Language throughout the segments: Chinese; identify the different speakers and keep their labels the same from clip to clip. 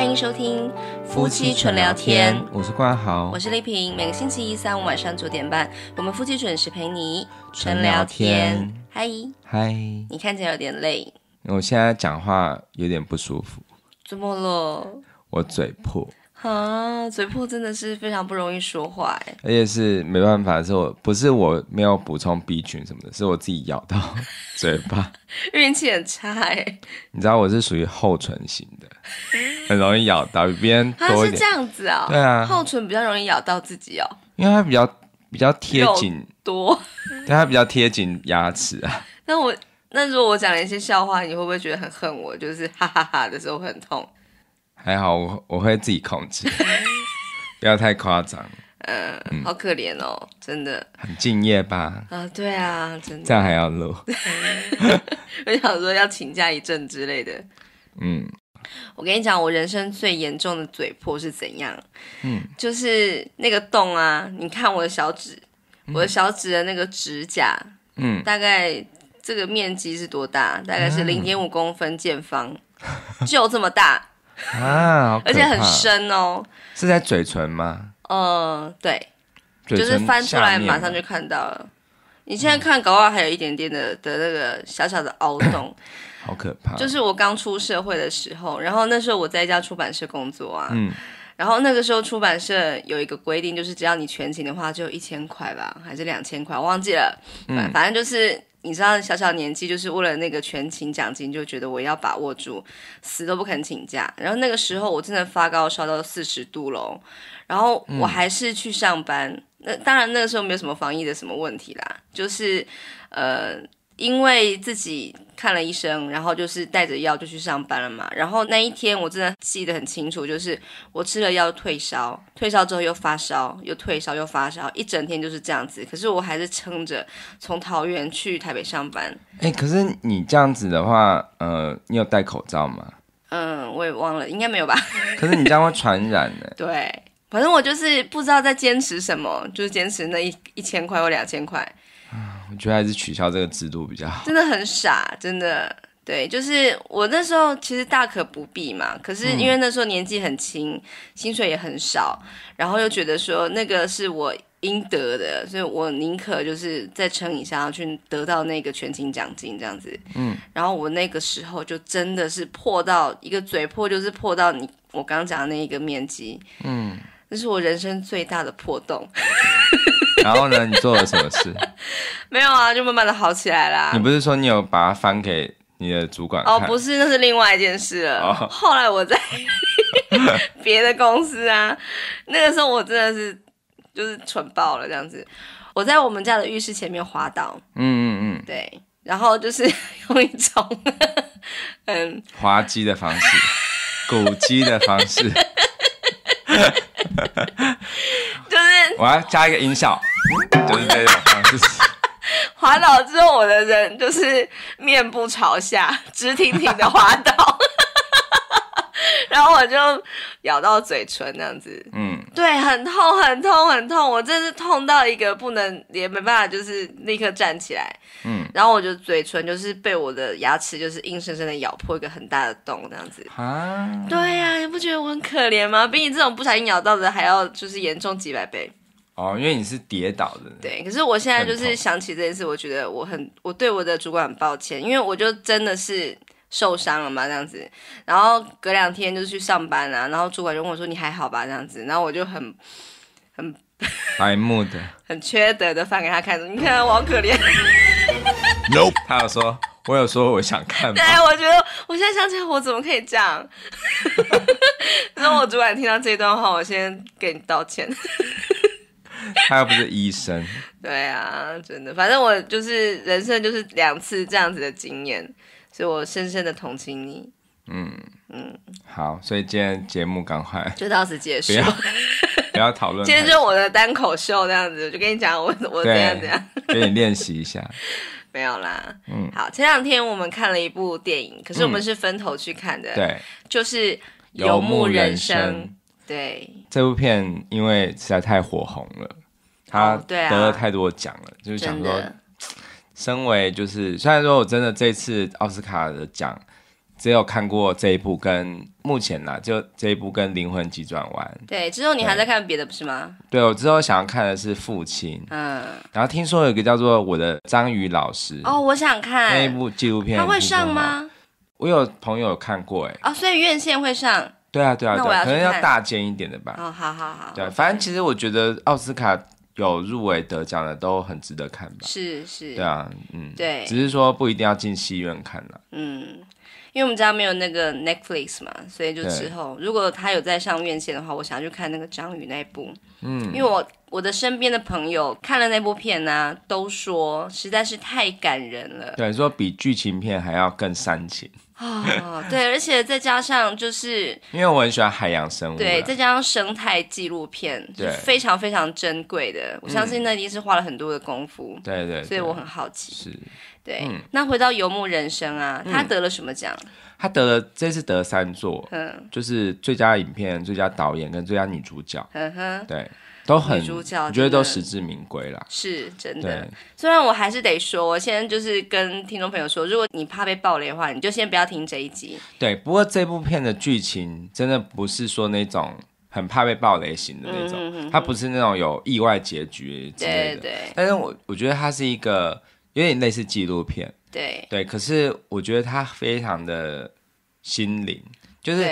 Speaker 1: 欢迎收听夫妻纯聊天，
Speaker 2: 我是关豪，我是
Speaker 1: 丽萍，每个星期一、三、五晚上九点半，我们夫妻准时陪你纯聊天。嗨嗨，你看起来有点累，
Speaker 2: 我现在讲话有点不舒服，
Speaker 1: 怎么了？
Speaker 2: 我嘴破。
Speaker 1: 啊，嘴破真的是非常不容易说话，
Speaker 2: 而且是没办法，是我不是我没有补充 B 群什么的，是我自己咬到 嘴巴，
Speaker 1: 运气很差哎。
Speaker 2: 你知道我是属于厚唇型的，很容易咬到别人多一点。是这样
Speaker 1: 子啊？对啊，厚唇比较容易咬到自己哦，
Speaker 2: 因为它比较比较贴紧多，对它比较贴紧牙齿啊。
Speaker 1: 那我那如果我讲了一些笑话，你会不会觉得很恨我？就是哈哈哈的时候很痛。
Speaker 2: 还好我我会自己控制，不要太夸张。
Speaker 1: 嗯，好可怜哦，真的。
Speaker 2: 很敬业吧？
Speaker 1: 啊，对啊，真的。这
Speaker 2: 样还要录？
Speaker 1: 我想说要请假一阵之类的。嗯，我跟你讲，我人生最严重的嘴破是怎样？嗯，就是那个洞啊，你看我的小指，我的小指的那个指甲，嗯，大概这个面积是多大？大概是零点五公分见方，就这么大。啊，而且很深哦，
Speaker 2: 是在嘴唇吗？
Speaker 1: 嗯，对，
Speaker 2: 就是翻出来马上就
Speaker 1: 看到了。你现在看，搞外还有一点点的的那个小小的凹洞，
Speaker 3: 好可怕。就是
Speaker 1: 我刚出社会的时候，然后那时候我在一家出版社工作啊，嗯，然后那个时候出版社有一个规定，就是只要你全勤的话，就一千块吧，还是两千块，我忘记了，嗯，反正就是。你知道，小小年纪就是为了那个全勤奖金，就觉得我要把握住，死都不肯请假。然后那个时候我真的发高烧到四十度喽，然后我还是去上班。那当然那个时候没有什么防疫的什么问题啦，就是呃。因为自己看了医生，然后就是带着药就去上班了嘛。然后那一天我真的记得很清楚，就是我吃了药退烧，退烧之后又发烧，又退烧又发烧，一整天就是这样子。可是我还是撑着从桃园去台北上班。
Speaker 2: 哎，可是你这样子的话，呃，你有戴口罩吗？
Speaker 1: 嗯，我也忘了，应该没有吧。
Speaker 2: 可是你这样会传染的。
Speaker 1: 对，反正我就是不知道在坚持什么，就是坚持那一一千块或两千块。
Speaker 2: 我觉得还是取消这个制度比较好。
Speaker 1: 真的很傻，真的。对，就是我那时候其实大可不必嘛，可是因为那时候年纪很轻，薪水也很少，然后又觉得说那个是我应得的，所以我宁可就是在撑一下，去得到那个全勤奖金这样子。嗯。然后我那个时候就真的是破到一个嘴破，就是破到你我刚刚讲的那一个面积。嗯。那是我人生最大的破洞。
Speaker 2: 然后呢？你做了什么事？
Speaker 1: 没有啊，就慢慢的好起来啦。
Speaker 2: 你不是说你有把它翻给你的主管？哦，不是，
Speaker 1: 那是另外一件事了。后来我在 别的公司啊，那个时候我真的是就是蠢爆了这样子。我在我们家的浴室前面滑倒。
Speaker 2: 嗯嗯嗯。
Speaker 1: 对，然后就是用一种很
Speaker 2: 滑稽的方式，狗机的方式，就是我要加一个音效。
Speaker 1: 滑倒之后，我的人就是面部朝下，直挺挺的滑倒，然后我就咬到嘴唇，那样子。嗯，对，很痛，很痛，很痛，我真是痛到一个不能也没办法，就是立刻站起来。嗯，然后我就嘴唇就是被我的牙齿就是硬生生的咬破一个很大的洞，这样子。啊，对呀，你不觉得我很可怜吗？比你这种不小心咬到的还要就是严重几百倍。
Speaker 2: 哦，因为你是跌倒的。
Speaker 1: 对，可是我现在就是想起这件事，我觉得我很，我对我的主管很抱歉，因为我就真的是受伤了嘛，这样子。然后隔两天就去上班啊，然后主管就跟我说：“你还好吧？”这样子，然后我就很很
Speaker 2: 白目的、
Speaker 1: 很缺德的放给他看你看我好可怜。
Speaker 2: Nope，他有说，我有说我想看。对，
Speaker 1: 我觉得我现在想起来，我怎么可以这样？那我主管听到这段话，我先给你道歉。
Speaker 2: 他又不是医生，
Speaker 1: 对啊，真的，反正我就是人生就是两次这样子的经验，所以我深深的同情你。嗯嗯，
Speaker 2: 好，所以今天节目赶快就
Speaker 1: 到此结束，
Speaker 2: 不要讨论。今天就
Speaker 1: 我的单口秀这样子，就跟你讲我我怎样怎样，
Speaker 2: 给你练习一下。
Speaker 1: 没有啦，嗯，好，前两天我们看了一部电影，可是我们是分头去看的，对，就是《
Speaker 2: 游牧人生》，对。这部片因为实在太火红了，他得了太多奖了，就是想说，身为就是虽然说我真的这次奥斯卡的奖只有看过这一部跟目前呢，就这一部跟《灵魂急转弯》。
Speaker 1: 对，之后你还在看别的不是吗？
Speaker 2: 对我之后想要看的是《父亲》，嗯，然后听说有个叫做《我的章鱼老师》
Speaker 1: 哦，我想看那一
Speaker 2: 部纪录片，他会上吗？我有朋友看过哎，
Speaker 1: 哦，所以院线会上。
Speaker 2: 对啊，对啊，对，可能要大件一点的吧。哦，
Speaker 3: 好好好。
Speaker 2: 对，反正其实我觉得奥斯卡有入围得奖的都很值得看吧。是是。对啊，嗯。对。只是说不一定要进戏院看了。
Speaker 3: 嗯，
Speaker 1: 因为我们家没有那个 Netflix 嘛，所以就之后如果他有在上院线的话，我想要去看那个《张宇那一部。嗯。因为我我的身边的朋友看了那部片呢，都说实在是太感人了。
Speaker 2: 对，说比剧情片还要更煽情。
Speaker 1: 啊，对，而且再加上就是，
Speaker 2: 因为我很喜欢海洋生物，对，再
Speaker 1: 加上生态纪录片，对，非常非常珍贵的，我相信那一定是花了很多的功夫，对对，所以我很好奇，是，对。那回到《游牧人生》啊，他得了什么奖？
Speaker 2: 他得了这次得三座，嗯，就是最佳影片、最佳导演跟最佳女主角，
Speaker 1: 嗯哼，对。
Speaker 2: 都很，我觉得都实至名归啦，是
Speaker 1: 真的。虽然我还是得说，先就是跟听众朋友说，如果你怕被暴雷的话，你就先不要听这一集。
Speaker 2: 对，不过这部片的剧情真的不是说那种很怕被暴雷型的那种，它不是那种有意外结局之类的。对对。但是我我觉得它是一个有点类似纪录片。对对。可是我觉得它非常的心灵，就是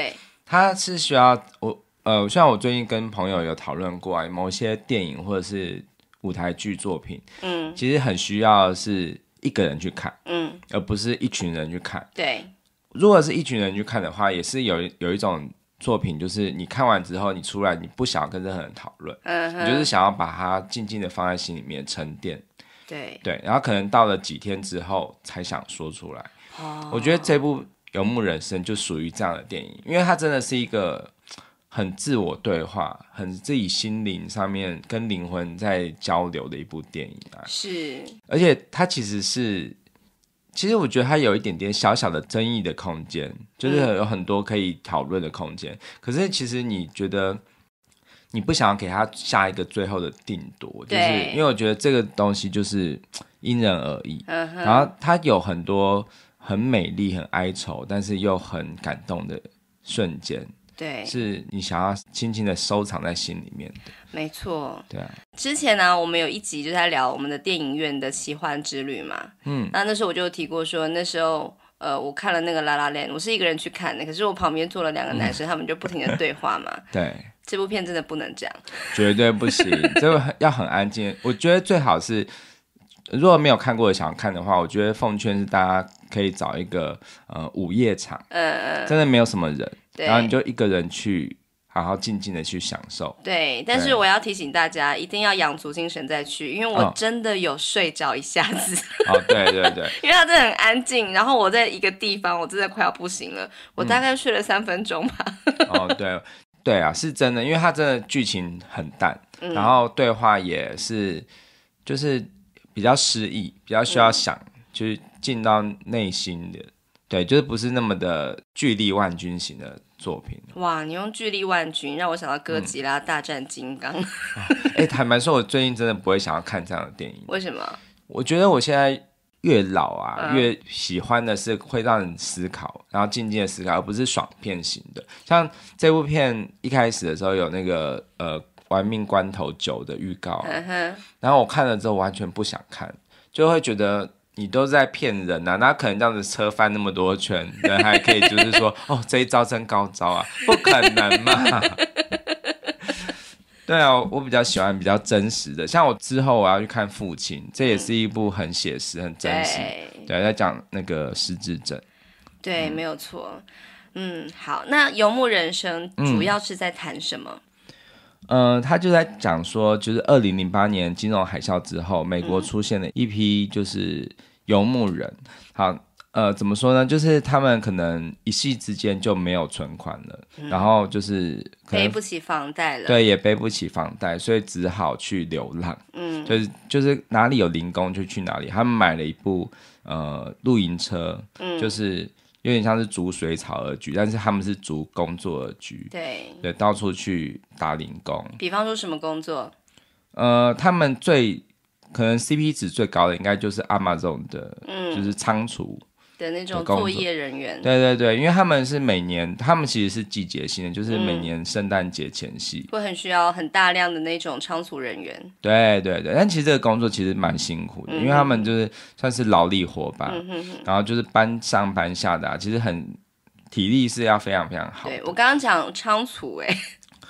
Speaker 2: 它是需要我。呃，像我最近跟朋友有讨论过啊，某些电影或者是舞台剧作品，嗯，其实很需要是一个人去看，嗯，而不是一群人去看。对，如果是一群人去看的话，也是有有一种作品，就是你看完之后，你出来你不想跟任何人讨论，
Speaker 3: 嗯，你就是想
Speaker 2: 要把它静静的放在心里面沉淀。对对，然后可能到了几天之后才想说出来。哦、我觉得这部《游牧人生》就属于这样的电影，因为它真的是一个。很自我对话，很自己心灵上面跟灵魂在交流的一部电影啊，是，而且它其实是，其实我觉得它有一点点小小的争议的空间，就是有很多可以讨论的空间。可是其实你觉得你不想要给他下一个最后的定夺，就是因为我觉得这个东西就是因人而异。然后它有很多很美丽、很哀愁，但是又很感动的瞬间。对，是你想要轻轻的收藏在心里面
Speaker 1: 没错。对啊，之前呢，我们有一集就在聊我们的电影院的奇幻之旅嘛。嗯，那那时候我就提过说，那时候呃，我看了那个《拉拉链》，我是一个人去看的，可是我旁边坐了两个男生，他们就不停的对话嘛。对，这部片真的不能这样，
Speaker 2: 绝对不行，这个要很安静。我觉得最好是，如果没有看过的想看的话，我觉得奉劝是大家可以找一个呃午夜场，
Speaker 3: 嗯嗯，真的
Speaker 2: 没有什么人。然后你就一个人去，好好静静的去享受。
Speaker 1: 对，但是我要提醒大家，一定要养足精神再去，因为我真的有睡着一下子。
Speaker 2: 哦，对对对。因
Speaker 1: 为它真的很安静，然后我在一个地方，我真的快要不行了。我大概睡了三分钟吧。
Speaker 2: 哦，对对啊，是真的，因为它真的剧情很淡，然后对话也是，就是比较失意，比较需要想，就是进到内心的，对，就是不是那么的巨力万钧型的。作品
Speaker 1: 哇，你用巨力万钧让我想到哥吉拉大战金刚，
Speaker 2: 哎，坦白说，我最近真的不会想要看这样的电影。为什么？我觉得我现在越老啊，越喜欢的是会让人思考，然后静静的思考，而不是爽片型的。像这部片一开始的时候有那个呃，玩命关头九的预告，然后我看了之后完全不想看，就会觉得。你都在骗人呐！那可能这样子车翻那么多圈，人还可以，就是说哦，这一招真高招啊！不可能嘛？对啊，我比较喜欢比较真实的，像我之后我要去看父亲，这也是一部很写实、很真实，对，在讲那个失智症。
Speaker 1: 对，没有错。嗯，好。那游牧人生主要是在谈什么？
Speaker 2: 嗯，他就在讲说，就是二零零八年金融海啸之后，美国出现了一批就是。游牧人，好，呃，怎么说呢？就是他们可能一夕之间就没有存款了，然后就是背不
Speaker 1: 起房贷了，对，
Speaker 2: 也背不起房贷，所以只好去流浪。嗯，就是就是哪里有零工就去哪里。他们买了一部呃露营车，嗯，就是有点像是逐水草而居，但是他们是逐工作而居。对，对，到处去打零工。
Speaker 1: 比方说什么工作？
Speaker 2: 呃，他们最。可能 CP 值最高的应该就是 Amazon 的，就是仓储
Speaker 1: 的那种作业人员。对
Speaker 2: 对对，因为他们是每年，他们其实是季节性的，就是每年圣诞节前夕
Speaker 1: 会很需要很大量的那种仓储人员。
Speaker 2: 对对对，但其实这个工作其实蛮辛苦的，因为他们就是算是劳力活吧，然后就是搬上搬下的，其实很体力是要非常非常
Speaker 1: 好。对我刚刚讲仓储哎。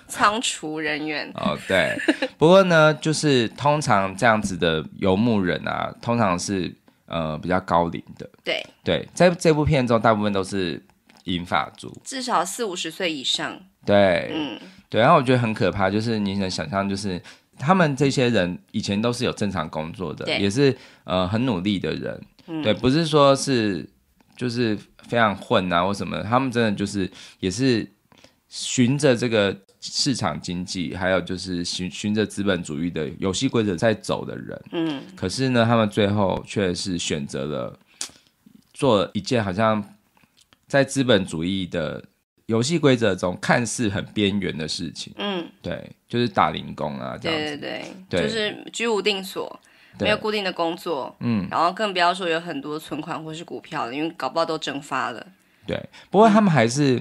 Speaker 1: 仓储人员
Speaker 2: 哦，对。不过呢，就是通常这样子的游牧人啊，通常是呃比较高龄的。对对，在这部片中，大部分都是银发族，
Speaker 1: 至少四五十岁以上。
Speaker 2: 对，嗯，对。然后我觉得很可怕，就是你能想象，就是他们这些人以前都是有正常工作的，也是呃很努力的人。对，不是说是就是非常混啊或什么，他们真的就是也是循着这个。市场经济，还有就是循循着资本主义的游戏规则在走的人，嗯，可是呢，他们最后却是选择了做一件好像在资本主义的游戏规则中看似很边缘的事情，嗯，对，就是打零工啊，这样对对对，就是
Speaker 1: 居无定所，没有固定的工作，嗯，然后更不要说有很多存款或是股票，因为搞不好都蒸发了。
Speaker 2: 对，不过他们还是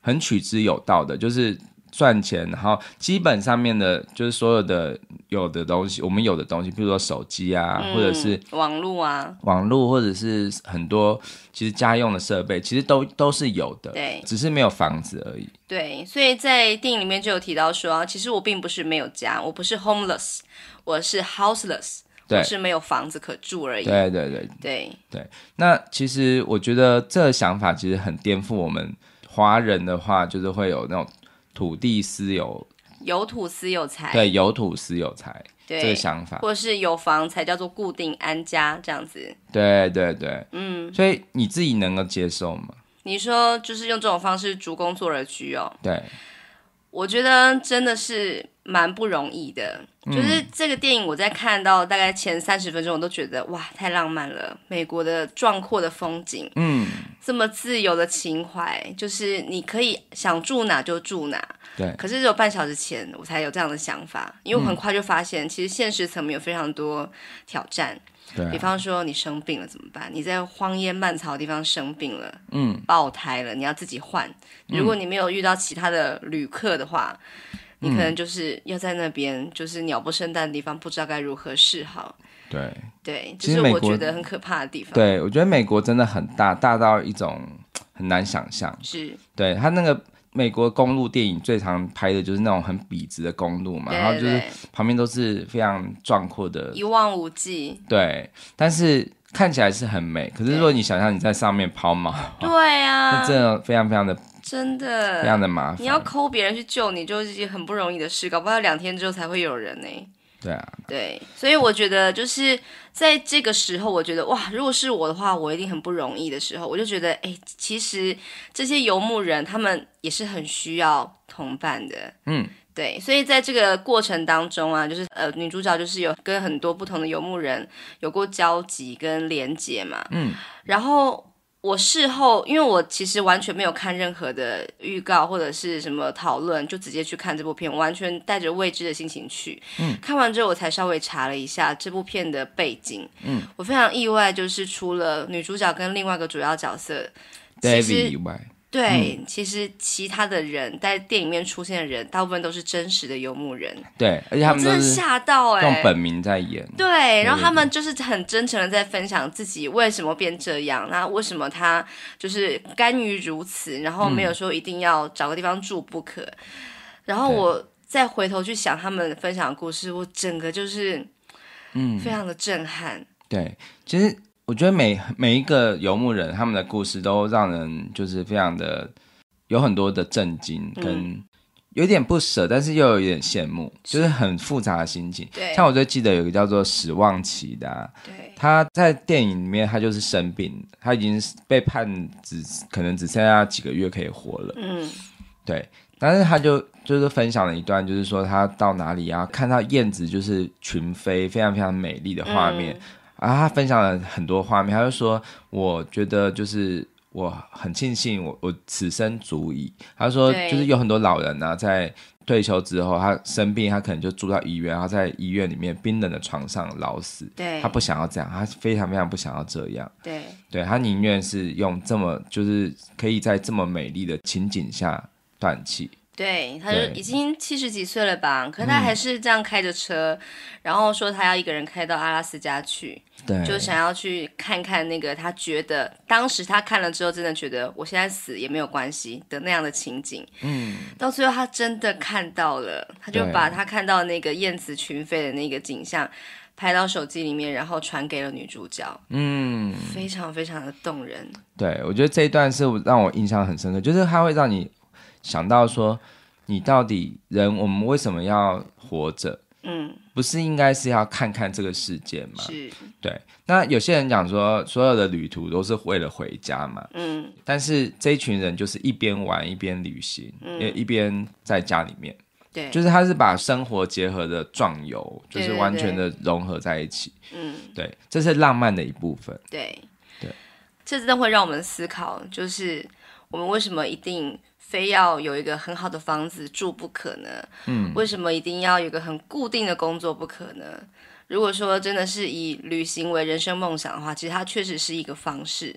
Speaker 2: 很取之有道的，就是。赚钱，然后基本上面的，就是所有的有的东西，我们有的东西，比如说手机啊，或者是
Speaker 1: 网络啊，
Speaker 2: 网络或者是很多其实家用的设备，其实都都是有的，对，只是没有房子而已。
Speaker 1: 对，所以在电影里面就有提到说，其实我并不是没有家，我不是 homeless，我是 houseless，我是没有房子可住而已。对
Speaker 2: 对对对对。那其实我觉得这个想法其实很颠覆我们华人的话，就是会有那种。土地私有，
Speaker 1: 有土私有财，对，
Speaker 2: 有土私有财，这个想法，或者
Speaker 1: 是有房才叫做固定安家这样子，
Speaker 2: 对对对，嗯，所以你自己能够接受吗？
Speaker 1: 你说就是用这种方式，逐工作而居哦，对。我觉得真的是蛮不容易的，就是这个电影，我在看到大概前三十分钟，我都觉得哇，太浪漫了，美国的壮阔的风景，嗯，这么自由的情怀，就是你可以想住哪就住哪。对。可是只有半小时前，我才有这样的想法，因为我很快就发现，其实现实层面有非常多挑战。比方说你生病了怎么办？你在荒烟蔓草的地方生病了，嗯，爆胎了，你要自己换。如果你没有遇到其他的旅客的话，你可能就是要在那边，就是鸟不生蛋的地方，不知道该如何是好。
Speaker 2: 对对，这是我觉得很
Speaker 1: 可怕的地方。对，
Speaker 2: 我觉得美国真的很大，大到一种很难想象。是，对他那个。美国公路电影最常拍的就是那种很笔直的公路嘛，然后就是旁边都是非常壮阔的，一
Speaker 1: 望无际。
Speaker 2: 对，但是看起来是很美。可是如果你想象你在上面抛锚，对啊，真的非常非常的
Speaker 1: 真的非常的麻烦。你要抠别人去救你，就是一件很不容易的事，搞不好两天之后才会有人呢。对啊，对，所以我觉得就是在这个时候，我觉得哇，如果是我的话，我一定很不容易的时候，我就觉得哎，其实这些游牧人他们也是很需要同伴的，嗯，对，所以在这个过程当中啊，就是呃，女主角就是有跟很多不同的游牧人有过交集跟连接嘛，嗯，然后。我事后，因为我其实完全没有看任何的预告或者是什么讨论，就直接去看这部片，完全带着未知的心情去。嗯，看完之后我才稍微查了一下这部片的背景。嗯，我非常意外，就是除了女主角跟另外一个主要角色，其实。对，其实其他的人在电影面出现的人，大部分都是真实的游牧人。
Speaker 2: 对，而且他们真的吓到哎，用本名在演。对，然后他们
Speaker 1: 就是很真诚的在分享自己为什么变这样，那为什么他就是甘于如此，然后没有说一定要找个地方住不可。然后我再回头去想他们分享的故事，我整个就是，嗯，非常的震撼。
Speaker 2: 对，其实。我觉得每每一个游牧人他们的故事都让人就是非常的有很多的震惊跟有点不舍，但是又有点羡慕，就是很复杂的心情。像我最记得有一个叫做史望奇的，他在电影里面他就是生病，他已经被判只可能只剩下几个月可以活了。嗯，对，但是他就就是分享了一段，就是说他到哪里啊，看到燕子就是群飞，非常非常美丽的画面。啊，他分享了很多画面，他就说，我觉得就是我很庆幸，我我此生足矣。他说，就是有很多老人呢，在退休之后，他生病，他可能就住到医院，他在医院里面冰冷的床上老死。对，他不想要这样，他非常非常不想要这样。对，对，他宁愿是用这么，就是可以在这么美丽的情景下断气。
Speaker 1: 对，他就已经七十几岁了吧？可他还是这样开着车，然后说他要一个人开到阿拉斯加去，对，就想要去看看那个他觉得当时他看了之后，真的觉得我现在死也没有关系的那样的情景。嗯，到最后他真的看到了，
Speaker 3: 他就把他
Speaker 1: 看到那个燕子群飞的那个景象拍到手机里面，然后传给了女主角。
Speaker 2: 嗯，非
Speaker 1: 常非常的动
Speaker 2: 人。对，我觉得这一段是让我印象很深刻，就是它会让你。想到说，你到底人我们为什么要活着？嗯，不是应该是要看看这个世界吗？是，对。那有些人讲说，所有的旅途都是为了回家嘛。嗯，但是这一群人就是一边玩一边旅行，也一边在家里面。对，就是他是把生活结合的壮游，就是完全的融合在一起。嗯，对，这是浪漫的一部分。对，对，
Speaker 1: 这真的会让我们思考，就是我们为什么一定。非要有一个很好的房子住不可呢？嗯，为什么一定要有个很固定的工作不可呢？如果说真的是以旅行为人生梦想的话，其实它确实是一个方式。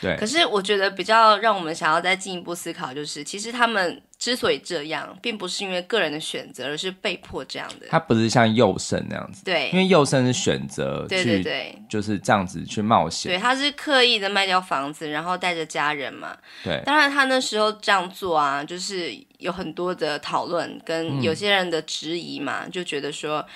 Speaker 1: 对，可是我觉得比较让我们想要再进一步思考，就是其实他们之所以这样，并不是因为个人的选择，而是被迫这样的。
Speaker 2: 他不是像佑胜那样子。对，因为佑胜是选择去，就是这样子去冒险。对，
Speaker 1: 他是刻意的卖掉房子，然后带着家人嘛。对，当然他那时候这样做啊，就是有很多的讨论跟有些人的质疑嘛，就觉得说。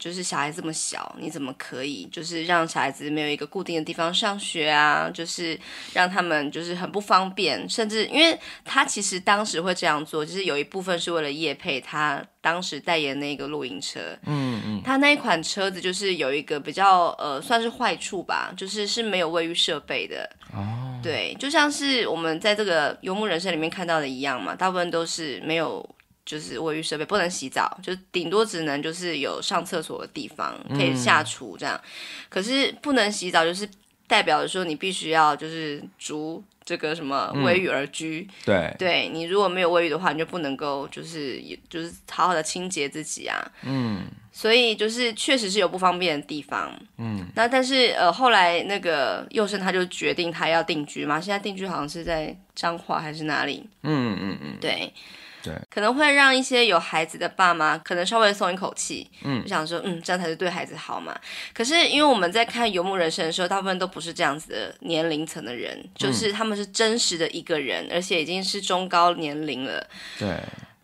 Speaker 1: 就是小孩这么小，你怎么可以就是让小孩子没有一个固定的地方上学啊？就是让他们就是很不方便，甚至因为他其实当时会这样做，就是有一部分是为了叶佩他当时代言那个露营车，嗯嗯，他那一款车子就是有一个比较呃算是坏处吧，就是是没有卫浴设备的哦，对，就像是我们在这个《游牧人生》里面看到的一样嘛，大部分都是没有。就是卫浴设备不能洗澡，就顶多只能就是有上厕所的地方可以下厨这样，可是不能洗澡，就是代表着说你必须要就是足这个什么卫浴而居。对，对你如果没有卫浴的话，你就不能够就是就是好好的清洁自己啊。嗯，所以就是确实是有不方便的地方。嗯，那但是呃后来那个幼生他就决定他要定居嘛，现在定居好像是在彰化还是哪里？
Speaker 3: 嗯嗯嗯嗯，对。对，
Speaker 1: 可能会让一些有孩子的爸妈可能稍微松一口气，嗯，就想说，嗯，这样才是对孩子好嘛。可是因为我们在看《游牧人生》的时候，大部分都不是这样子的年龄层的人，就是他们是真实的一个人，而且已经是中高年龄了，对，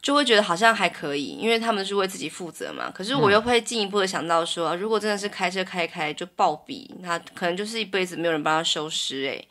Speaker 1: 就会觉得好像还可以，因为他们是为自己负责嘛。可是我又会进一步的想到说，如果真的是开车开开就暴毙，那可能就是一辈子没有人帮他收尸哎。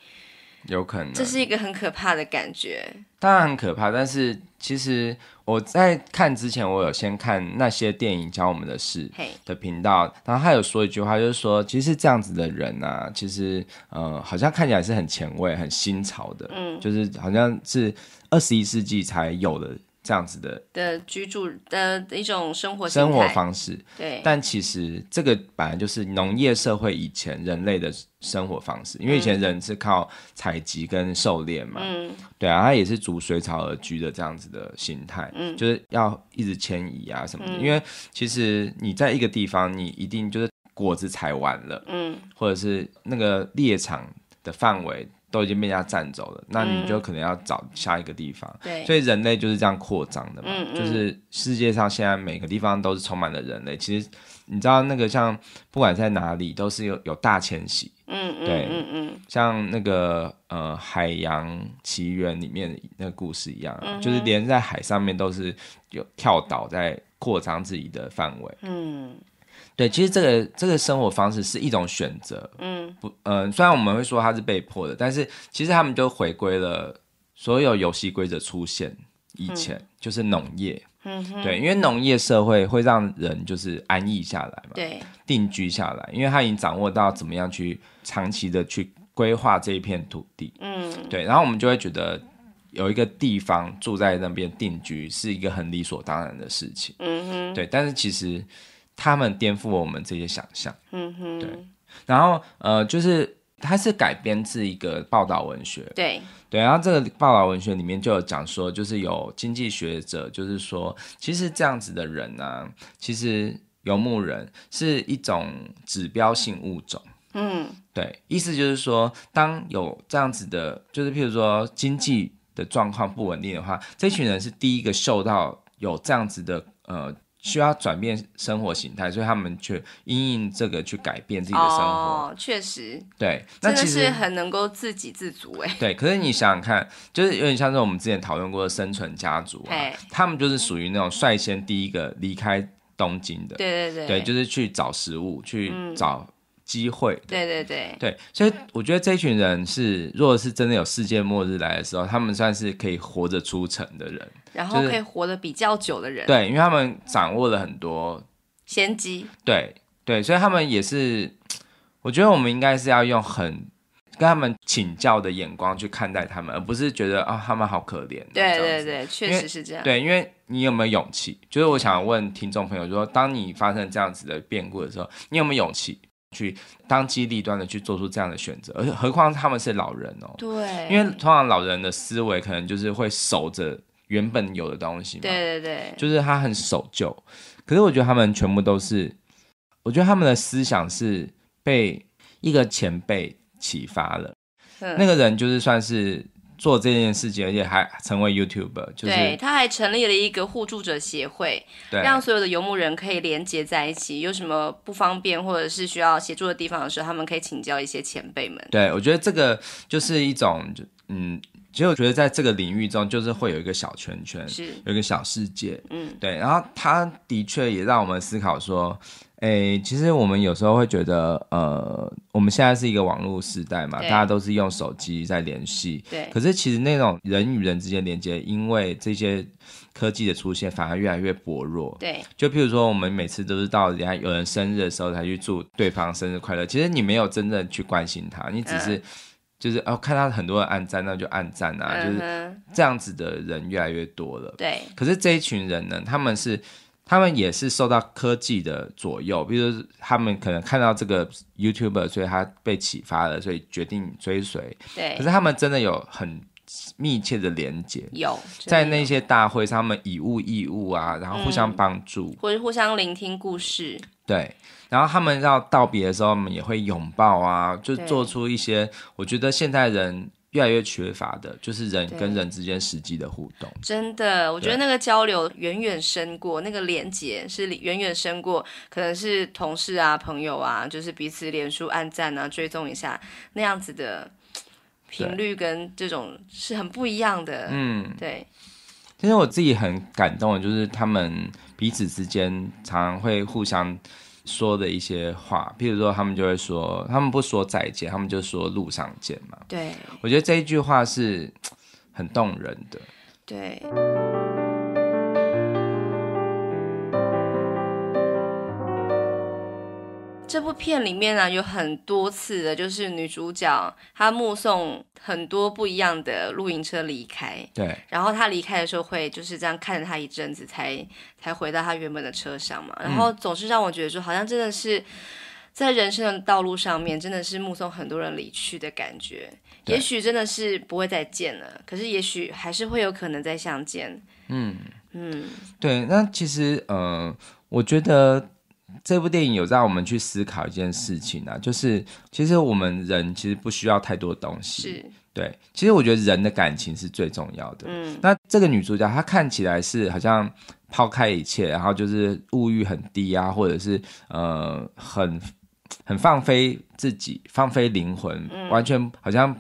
Speaker 2: 有可能，这是
Speaker 1: 一个很可怕的感觉，
Speaker 2: 当然很可怕。但是其实我在看之前，我有先看那些电影教我们的事的频道，然后他有说一句话，就是说，其实这样子的人啊，其实呃，好像看起来是很前卫、很新潮的，嗯，就是好像是二十一世纪才有的。这样子的
Speaker 1: 的居住的一种生活生活方
Speaker 2: 式，对。但其实这个本来就是农业社会以前人类的生活方式，因为以前人是靠采集跟狩猎嘛，嗯，对啊，他也是逐水草而居的这样子的心态，嗯，就是要一直迁移啊什么的，因为其实你在一个地方，你一定就是果子采完了，嗯，或者是那个猎场的范围。都已经被人家占走了，那你就可能要找下一个地方。对，所以人类就是这样扩张的嘛，就是世界上现在每个地方都是充满了人类。其实你知道那个像不管在哪里都是有有大迁徙。
Speaker 3: 嗯嗯嗯嗯，
Speaker 2: 像那个呃《海洋奇缘》里面那个故事一样，就是连在海上面都是有跳岛在扩张自己的范围。嗯。对，其实这个这个生活方式是一种选择，嗯，不，嗯，虽然我们会说他是被迫的，但是其实他们就回归了所有游戏规则出现以前，就是农业，
Speaker 3: 嗯对，因为农
Speaker 2: 业社会会让人就是安逸下来嘛，对，定居下来，因为他已经掌握到怎么样去长期的去规划这一片土地，
Speaker 3: 嗯，对，
Speaker 2: 然后我们就会觉得有一个地方住在那边定居是一个很理所当然的事情，
Speaker 3: 嗯哼，对，
Speaker 2: 但是其实。他们颠覆我们这些想象，
Speaker 3: 嗯哼，对，
Speaker 2: 然后呃，就是它是改编自一个报道文学，对，对，然后这个报道文学里面就有讲说，就是有经济学者就是说，其实这样子的人呢，其实游牧人是一种指标性物种，嗯，对，意思就是说，当有这样子的，就是譬如说经济的状况不稳定的话，这群人是第一个受到有这样子的呃。需要转变生活形态，所以他们去因应这个去改变自己的生活，
Speaker 1: 确实，
Speaker 2: 对，那其实很
Speaker 1: 能够自给自
Speaker 2: 足哎，对。可是你想想看，就是有点像是我们之前讨论过的生存家族啊，他们就是属于那种率先第一个离开东京的，
Speaker 3: 对对对，对，就
Speaker 2: 是去找食物，去找。机会，
Speaker 1: 对对对
Speaker 2: 对，所以我觉得这群人是，如果是真的有世界末日来的时候，他们算是可以活着出城的人，然后可以
Speaker 1: 活得比较久的人，对，
Speaker 2: 因为他们掌握了很多先机，对对，所以他们也是，我觉得我们应该是要用很跟他们请教的眼光去看待他们，而不是觉得啊他们好可怜，对对
Speaker 1: 对，确实是这样，对，
Speaker 2: 因为你有没有勇气？就是我想问听众朋友，说当你发生这样子的变故的时候，你有没有勇气？去当机立断的去做出这样的选择，而且何况他们是老人哦。
Speaker 3: 对，因为通
Speaker 2: 常老人的思维可能就是会守着原本有的东西。嘛。
Speaker 1: 对对对，就
Speaker 2: 是他很守旧。可是我觉得他们全部都是，我觉得他们的思想是被一个前辈启发了，那个人就是算是。做这件事情，而且还成为 YouTube。对，
Speaker 1: 他还成立了一个互助者协会，让所有的游牧人可以连接在一起。有什么不方便或者是需要协助的地方的时候，他们可以请教一些前辈们。
Speaker 2: 对，我觉得这个就是一种，嗯。其实我觉得在这个领域中，就是会有一个小圈圈，是有一个小世界，嗯，对。然后他的确也让我们思考说，哎，其实我们有时候会觉得，呃，我们现在是一个网络时代嘛，大家都是用手机在联系，对。可是其实那种人与人之间连接，因为这些科技的出现，反而越来越薄弱。对。就譬如说，我们每次都是到人家有人生日的时候才去祝对方生日快乐，其实你没有真正去关心他，你只是。就是哦，看到很多人按赞，那就按赞啊，就是这样子的人越来越多了。对。可是这一群人呢，他们是，他们也是受到科技的左右，比如他们可能看到这个 YouTuber，所以他被启发了，所以决定追随。对。可是他们真的有很密切的连接，
Speaker 3: 有在
Speaker 2: 那些大会上，他们以物易物啊，然后互相帮助，或
Speaker 1: 者互相聆听故事。
Speaker 2: 对，然后他们要道别的时候，我们也会拥抱啊，就做出一些我觉得现代人越来越缺乏的，就是人跟人之间实际的互动。
Speaker 1: 真的，我觉得那个交流远远深过那个连接，是远远深过可能是同事啊、朋友啊，就是彼此连书按赞啊、追踪一下那样子的频率跟这种是很不一样的。嗯，对。
Speaker 2: 其实我自己很感动，的，就是他们。彼此之间常常会互相说的一些话，譬如说，他们就会说，他们不说再见，他们就说路上见嘛。对，我觉得这一句话是很动人的。
Speaker 1: 对。这部片里面呢，有很多次的，就是女主角她目送很多不一样的露营车离开，对，然后她离开的时候会就是这样看着她一阵子，才才回到她原本的车上嘛。然后总是让我觉得说，好像真的是在人生的道路上面，真的是目送很多人离去的感觉。也许真的是不会再见了，可是也许还是会有可能再相见。嗯嗯，
Speaker 2: 对。那其实呃，我觉得。这部电影有让我们去思考一件事情啊，就是其实我们人其实不需要太多东西，对，其实我觉得人的感情是最重要的。嗯，那这个女主角她看起来是好像抛开一切，然后就是物欲很低啊，或者是呃很很放飞自己，放飞灵魂，完全好像。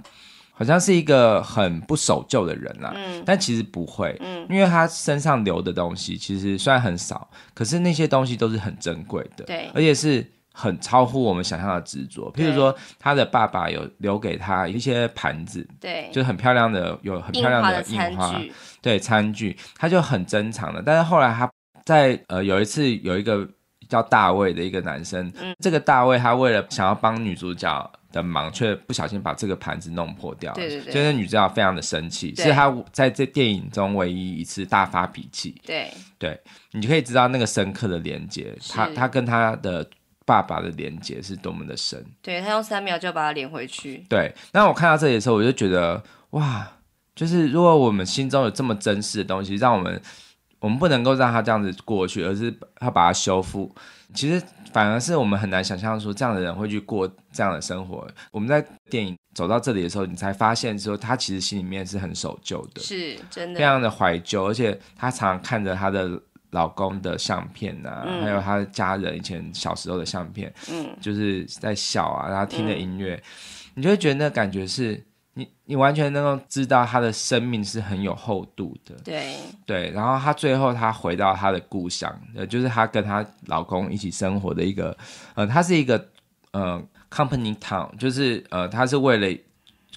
Speaker 2: 好像是一个很不守旧的人啊，嗯，但其实不会，嗯，因为他身上留的东西其实虽然很少，可是那些东西都是很珍贵的，对，而且是很超乎我们想象的执着。譬如说，他的爸爸有留给他一些盘子，对，就是很漂亮的，有很漂亮的印花，对，餐具，他就很珍藏的。但是后来他在呃有一次有一个叫大卫的一个男生，这个大卫他为了想要帮女主角。忙却不小心把这个盘子弄破掉了，所以女教非常的生气，是她在这电影中唯一一次大发脾气。对，对，你可以知道那个深刻的连接，她她跟她的爸爸的连接是多么的深。
Speaker 1: 对他用三秒就把他连回去。
Speaker 2: 对，那我看到这里的时候，我就觉得哇，就是如果我们心中有这么真实的东西，让我们我们不能够让它这样子过去，而是要把它修复。其实反而是我们很难想象说这样的人会去过这样的生活。我们在电影走到这里的时候，你才发现说他其实心里面是很守旧的，
Speaker 1: 是真的，非常
Speaker 2: 的怀旧，而且他常常看着他的老公的相片啊，还有他的家人以前小时候的相片，嗯，就是在笑啊，然后听着音乐，你就会觉得那感觉是。你你完全能够知道她的生命是很有厚度的，对对，然后她最后她回到她的故乡，呃，就是她跟她老公一起生活的一个，呃，她是一个呃 company town，就是呃，她是为了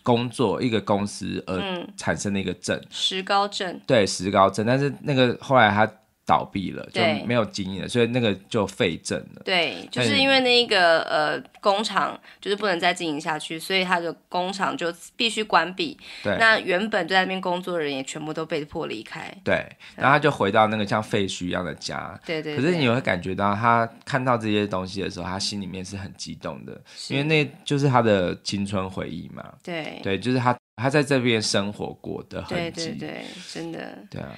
Speaker 2: 工作一个公司而产生的一个镇，石膏镇，对，石膏镇，但是那个后来她。倒闭了就没有经营了，所以那个就废证了。
Speaker 1: 对，就是因为那个呃工厂就是不能再经营下去，所以他的工厂就必须关闭。对，那原本就在那边工作的人也全部都被迫离开。
Speaker 2: 对，然后他就回到那个像废墟一样的家。
Speaker 3: 对对。可是你
Speaker 2: 会感觉到他看到这些东西的时候，他心里面是很激动的，因为那就是他的青春回忆嘛。对对，就是他他在这边生活过的痕迹。对
Speaker 1: 对对，真的。
Speaker 2: 对啊。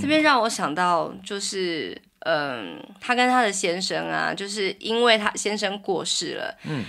Speaker 2: 这
Speaker 1: 边让我想到就是，嗯，她跟她的先生啊，就是因为她先生过世了，嗯，